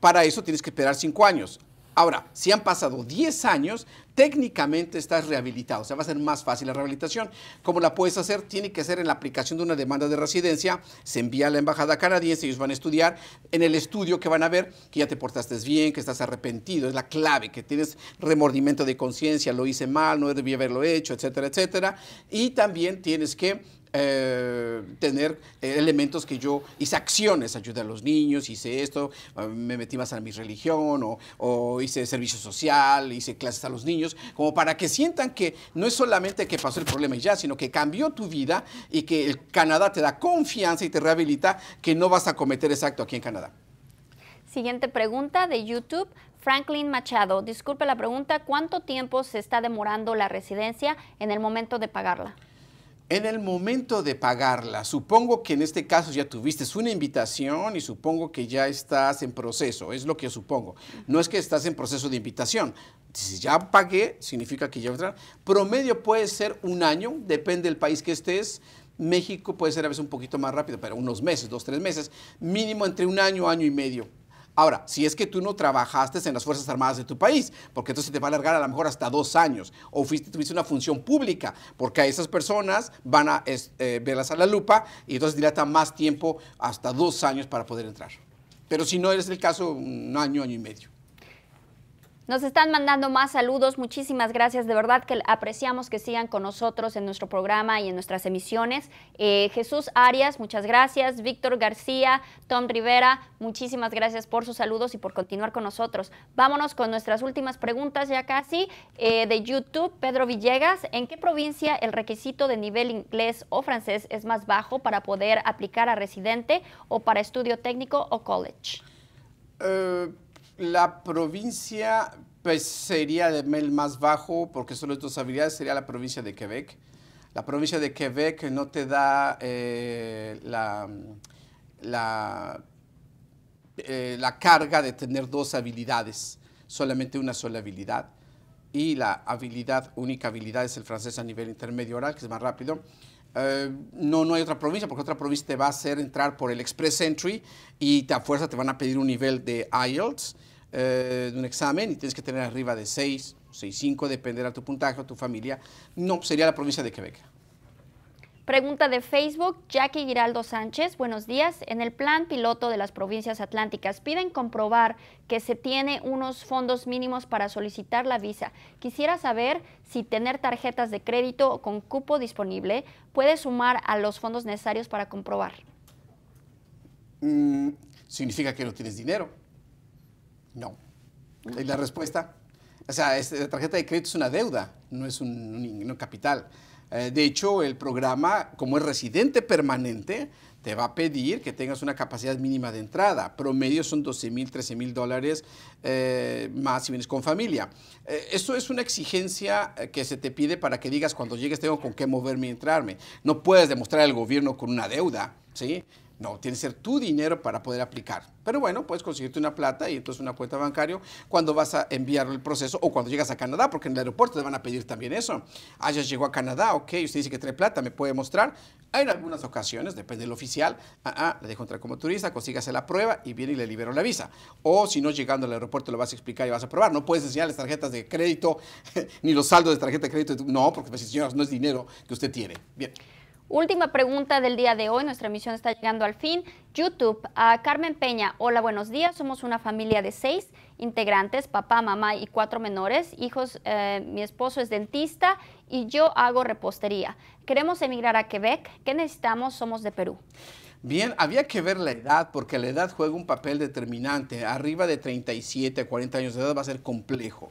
para eso tienes que esperar cinco años. Ahora, si han pasado 10 años, técnicamente estás rehabilitado, o sea, va a ser más fácil la rehabilitación. ¿Cómo la puedes hacer? Tiene que ser en la aplicación de una demanda de residencia, se envía a la embajada canadiense, ellos van a estudiar, en el estudio que van a ver que ya te portaste bien, que estás arrepentido, es la clave, que tienes remordimiento de conciencia, lo hice mal, no debí haberlo hecho, etcétera, etcétera. Y también tienes que eh, tener eh, elementos que yo hice acciones, ayudé a los niños, hice esto, ah, me metí más a mi religión o, o, hice servicio social, hice clases a los niños, como para que sientan que no es solamente que pasó el problema y ya, sino que cambió tu vida y que el Canadá te da confianza y te rehabilita que no vas a cometer ese acto aquí en Canadá. Siguiente pregunta de YouTube. Franklin Machado, disculpe la pregunta, ¿cuánto tiempo se está demorando la residencia en el momento de pagarla? En el momento de pagarla, supongo que en este caso ya tuviste una invitación y supongo que ya estás en proceso, es lo que supongo. No es que estás en proceso de invitación. Si ya pagué, significa que ya entrar. Promedio puede ser un año, depende del país que estés. México puede ser a veces un poquito más rápido, pero unos meses, dos, tres meses. Mínimo entre un año, año y medio. Ahora, si es que tú no trabajaste en las Fuerzas Armadas de tu país, porque entonces te va a alargar a lo mejor hasta dos años, o fuiste, tuviste una función pública, porque a esas personas van a eh, verlas a la lupa y entonces dilata más tiempo, hasta dos años para poder entrar. Pero si no eres el caso, un año, año y medio. Nos están mandando más saludos, muchísimas gracias, de verdad que apreciamos que sigan con nosotros en nuestro programa y en nuestras emisiones. Eh, Jesús Arias, muchas gracias, Víctor García, Tom Rivera, muchísimas gracias por sus saludos y por continuar con nosotros. Vámonos con nuestras últimas preguntas ya casi eh, de YouTube. Pedro Villegas, ¿en qué provincia el requisito de nivel inglés o francés es más bajo para poder aplicar a residente o para estudio técnico o college? Eh, la provincia pues, sería de más bajo, porque solo es dos habilidades sería la provincia de Quebec. La provincia de Quebec no te da eh, la, la, eh, la, carga de tener dos habilidades, solamente una sola habilidad. Y la habilidad, única habilidad, es el francés a nivel intermedio oral, que es más rápido. Eh, no, no hay otra provincia, porque otra provincia te va a hacer entrar por el Express Entry y a fuerza te van a pedir un nivel de IELTS, eh, de un examen, y tienes que tener arriba de 6, 6, 5, dependerá tu puntaje tu familia. No, sería la provincia de Quebec. Pregunta de Facebook, Jackie Giraldo Sánchez, buenos días. En el plan piloto de las provincias atlánticas piden comprobar que se tiene unos fondos mínimos para solicitar la visa. Quisiera saber si tener tarjetas de crédito con cupo disponible puede sumar a los fondos necesarios para comprobar. Mm, ¿Significa que no tienes dinero? No. ¿Y la respuesta? O sea, este, la tarjeta de crédito es una deuda, no es un, un capital. Eh, de hecho, el programa, como es residente permanente, te va a pedir que tengas una capacidad mínima de entrada. Promedio son 12 mil, 13 mil dólares eh, más si vienes con familia. Eh, eso es una exigencia que se te pide para que digas cuando llegues tengo con qué moverme y entrarme. No puedes demostrar al gobierno con una deuda, ¿sí? No, tiene que ser tu dinero para poder aplicar. Pero bueno, puedes conseguirte una plata y entonces una cuenta bancaria cuando vas a enviar el proceso o cuando llegas a Canadá, porque en el aeropuerto te van a pedir también eso. Ah, ya llegó a Canadá, ok, usted dice que trae plata, me puede mostrar. En algunas ocasiones, depende del oficial, ah, ah le dejo entrar como turista, consígase la prueba y viene y le libero la visa. O si no, llegando al aeropuerto lo vas a explicar y vas a probar. No puedes enseñarles tarjetas de crédito, ni los saldos de tarjeta de crédito. No, porque pues, señor, no es dinero que usted tiene. Bien. Última pregunta del día de hoy, nuestra emisión está llegando al fin. YouTube, a Carmen Peña, hola, buenos días, somos una familia de seis integrantes, papá, mamá y cuatro menores, hijos, eh, mi esposo es dentista y yo hago repostería. Queremos emigrar a Quebec, ¿qué necesitamos? Somos de Perú. Bien, había que ver la edad, porque la edad juega un papel determinante. Arriba de 37 a 40 años de edad va a ser complejo.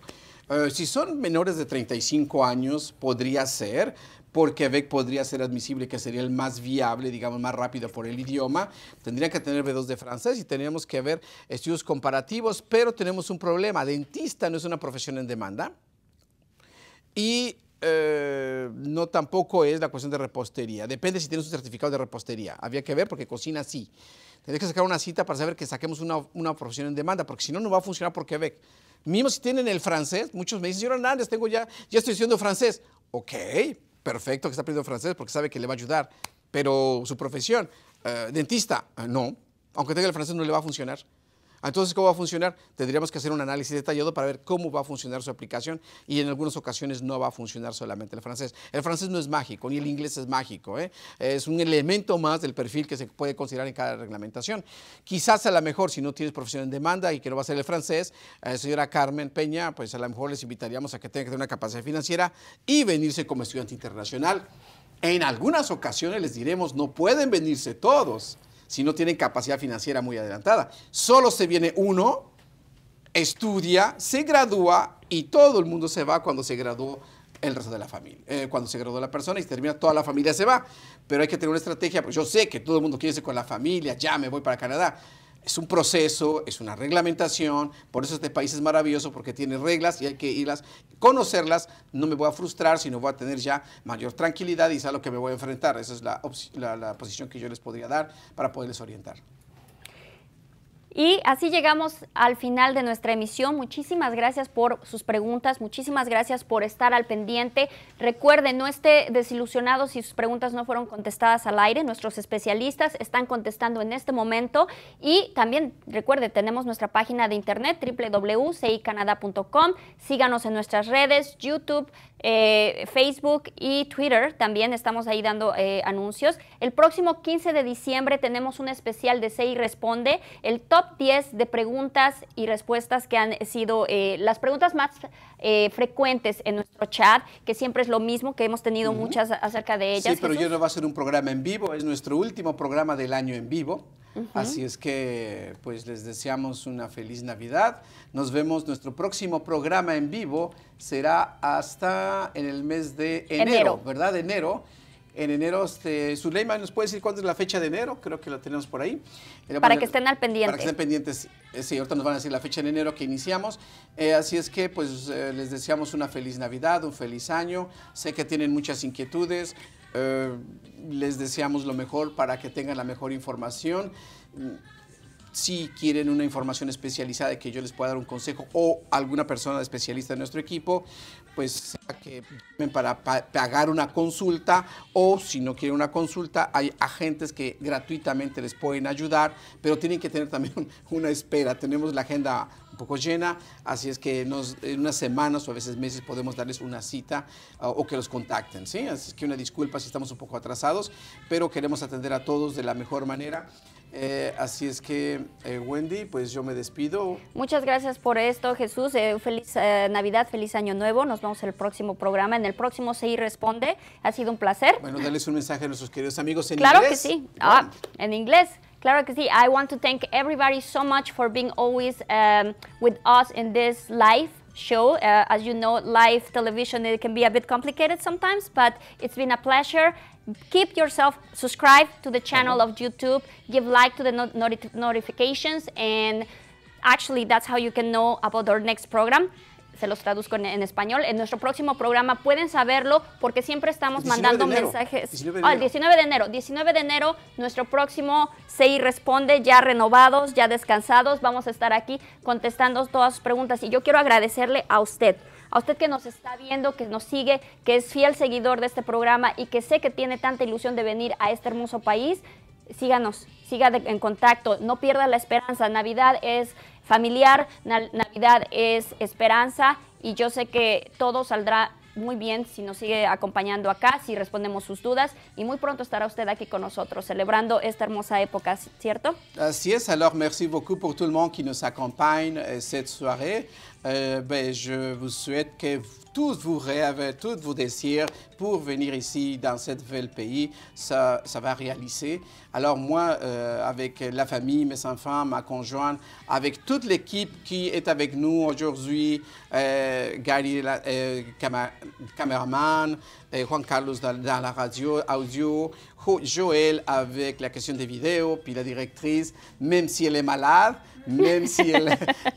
Eh, si son menores de 35 años, podría ser, por Quebec podría ser admisible, que sería el más viable, digamos, más rápido por el idioma. Tendría que tener B2 de francés y tendríamos que ver estudios comparativos, pero tenemos un problema. Dentista no es una profesión en demanda. Y eh, no tampoco es la cuestión de repostería. Depende si tienes un certificado de repostería. Había que ver porque cocina sí. Tendrías que sacar una cita para saber que saquemos una, una profesión en demanda, porque si no, no va a funcionar por Quebec. Mismo si tienen el francés, muchos me dicen, señor Hernández, tengo ya, ya estoy diciendo francés. Ok, perfecto que está aprendiendo francés porque sabe que le va a ayudar, pero su profesión, eh, dentista, eh, no, aunque tenga el francés no le va a funcionar. Entonces, ¿cómo va a funcionar? Tendríamos que hacer un análisis detallado para ver cómo va a funcionar su aplicación y en algunas ocasiones no va a funcionar solamente el francés. El francés no es mágico, ni el inglés es mágico. ¿eh? Es un elemento más del perfil que se puede considerar en cada reglamentación. Quizás a lo mejor, si no tienes profesión en demanda y que no va a ser el francés, eh, señora Carmen Peña, pues a lo mejor les invitaríamos a que tenga que tener una capacidad financiera y venirse como estudiante internacional. En algunas ocasiones les diremos, no pueden venirse todos si no tienen capacidad financiera muy adelantada. Solo se viene uno, estudia, se gradúa y todo el mundo se va cuando se graduó el resto de la familia, eh, cuando se graduó la persona y termina toda la familia se va, pero hay que tener una estrategia, pues yo sé que todo el mundo quiere irse con la familia, ya me voy para Canadá, es un proceso, es una reglamentación, por eso este país es maravilloso porque tiene reglas y hay que irlas, conocerlas, no me voy a frustrar, sino voy a tener ya mayor tranquilidad y es a lo que me voy a enfrentar. Esa es la posición que yo les podría dar para poderles orientar. Y así llegamos al final de nuestra emisión. Muchísimas gracias por sus preguntas, muchísimas gracias por estar al pendiente. Recuerde, no esté desilusionado si sus preguntas no fueron contestadas al aire. Nuestros especialistas están contestando en este momento. Y también recuerde, tenemos nuestra página de internet www.cicanada.com. Síganos en nuestras redes, YouTube, eh, Facebook y Twitter. También estamos ahí dando eh, anuncios. El próximo 15 de diciembre tenemos un especial de CI Responde, el top 10 de preguntas y respuestas que han sido eh, las preguntas más eh, frecuentes en nuestro chat, que siempre es lo mismo, que hemos tenido muchas acerca de ellas. Sí, pero yo no va a ser un programa en vivo, es nuestro último programa del año en vivo. Así es que pues les deseamos una feliz Navidad. Nos vemos, nuestro próximo programa en vivo será hasta en el mes de enero. ¿verdad? Enero en enero. Este, ¿nos puede decir cuándo es la fecha de enero? Creo que la tenemos por ahí. Eh, para que estén al pendiente. Para que estén pendientes. Eh, sí, ahorita nos van a decir la fecha de enero que iniciamos. Eh, así es que, pues, les deseamos una feliz Navidad, un feliz año. Sé que tienen muchas inquietudes. les deseamos lo mejor para que tengan la mejor información si quieren una información especializada que yo les pueda dar un consejo o alguna persona especialista de nuestro equipo, pues para pagar una consulta o si no quieren una consulta hay agentes que gratuitamente les pueden ayudar, pero tienen que tener también una espera. Tenemos la agenda un poco llena, así es que en unas semanas o a veces meses podemos darles una cita ah, o que los contacten, ¿sí? Así es que una disculpa si estamos un poco atrasados, pero queremos atender a todos de la mejor manera. Eh, así es que, eh, Wendy, pues yo me despido. Muchas gracias por esto, Jesús. Eh, feliz Navidad, feliz Año Nuevo. Nos vemos en el próximo programa. En el próximo se Responde. Ha sido un placer. Bueno, dales un mensaje a nuestros queridos amigos en inglés. Claro que sí. Ah, en inglés. Claro que sí. I want to thank everybody so much for being always um, with us in this life. show. Uh, as you know, live television it can be a bit complicated sometimes, but it's been a pleasure. Keep yourself subscribed to the channel of YouTube. Give like to the not not notifications and actually that's how you can know about our next program. se los traduzco en, español. En nuestro próximo programa pueden saberlo porque siempre estamos mandando mensajes. Al ah, el 19 de enero. 19 de enero, nuestro próximo CI Responde, ya renovados, ya descansados. Vamos a estar aquí contestando todas sus preguntas. Y yo quiero agradecerle a usted a usted que nos está viendo, que nos sigue, que es fiel seguidor de este programa y que sé que tiene tanta ilusión de venir a este hermoso país, síganos, siga en contacto, no pierda la esperanza. Navidad es familiar, Navidad es esperanza y yo sé que todo saldrá muy bien si nos sigue acompañando acá, si respondemos sus dudas y muy pronto estará usted aquí con nosotros celebrando esta hermosa época, ¿cierto? Así es, alors merci beaucoup pour tout le monde qui nous accompagne eh, cette soirée. Euh, ben, je vous souhaite que tous vos rêves, tous vos désirs pour venir ici dans ce bel pays, ça, ça va réaliser. Alors moi, euh, avec la famille, mes enfants, ma conjointe, avec toute l'équipe qui est avec nous aujourd'hui, euh, Gary, caméraman, Juan Carlos dans, la radio, audio, Joël avec la question des vidéos, puis la directrice, même si elle est malade, Nancy.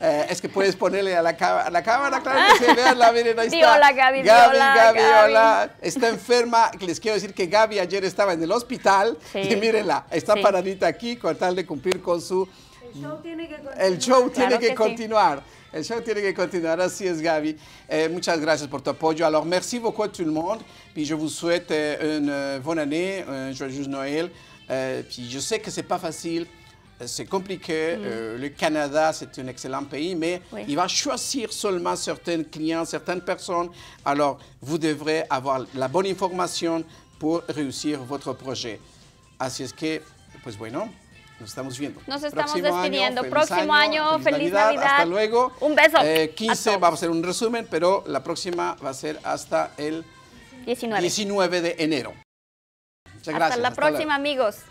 Eh, es que puedes ponerle a la, cámara, claro que se vean, la miren, ahí está. hola, Gaby, Gaby, Gaby, hola. Está enferma. Les quiero decir que Gaby ayer estaba en el hospital sí. y mírenla, está paradita aquí con tal de cumplir con su... El show tiene que continuar. El show tiene que, continuar. El show tiene que continuar, así es Gaby. Eh, muchas gracias por tu apoyo. Alors, merci beaucoup a tout le monde. Puis je vous souhaite euh, une euh, bonne année, un joyeux Noël. Euh, puis je sais que c'est pas facile. c'est compliqué. Mm. Euh, le Canada, c'est un excellent pays, mais il va choisir seulement certains clients, certaines personnes. Alors, vous devrez avoir la bonne information pour réussir votre projet. Así es que, pues bueno, nos estamos viendo. Nos estamos despidiendo. Próximo año, feliz, Navidad, Hasta luego. Un beso. Eh, 15 va a ser un resumen, pero la próxima va a ser hasta el 19, de enero. Muchas hasta gracias. La hasta la próxima, amigos.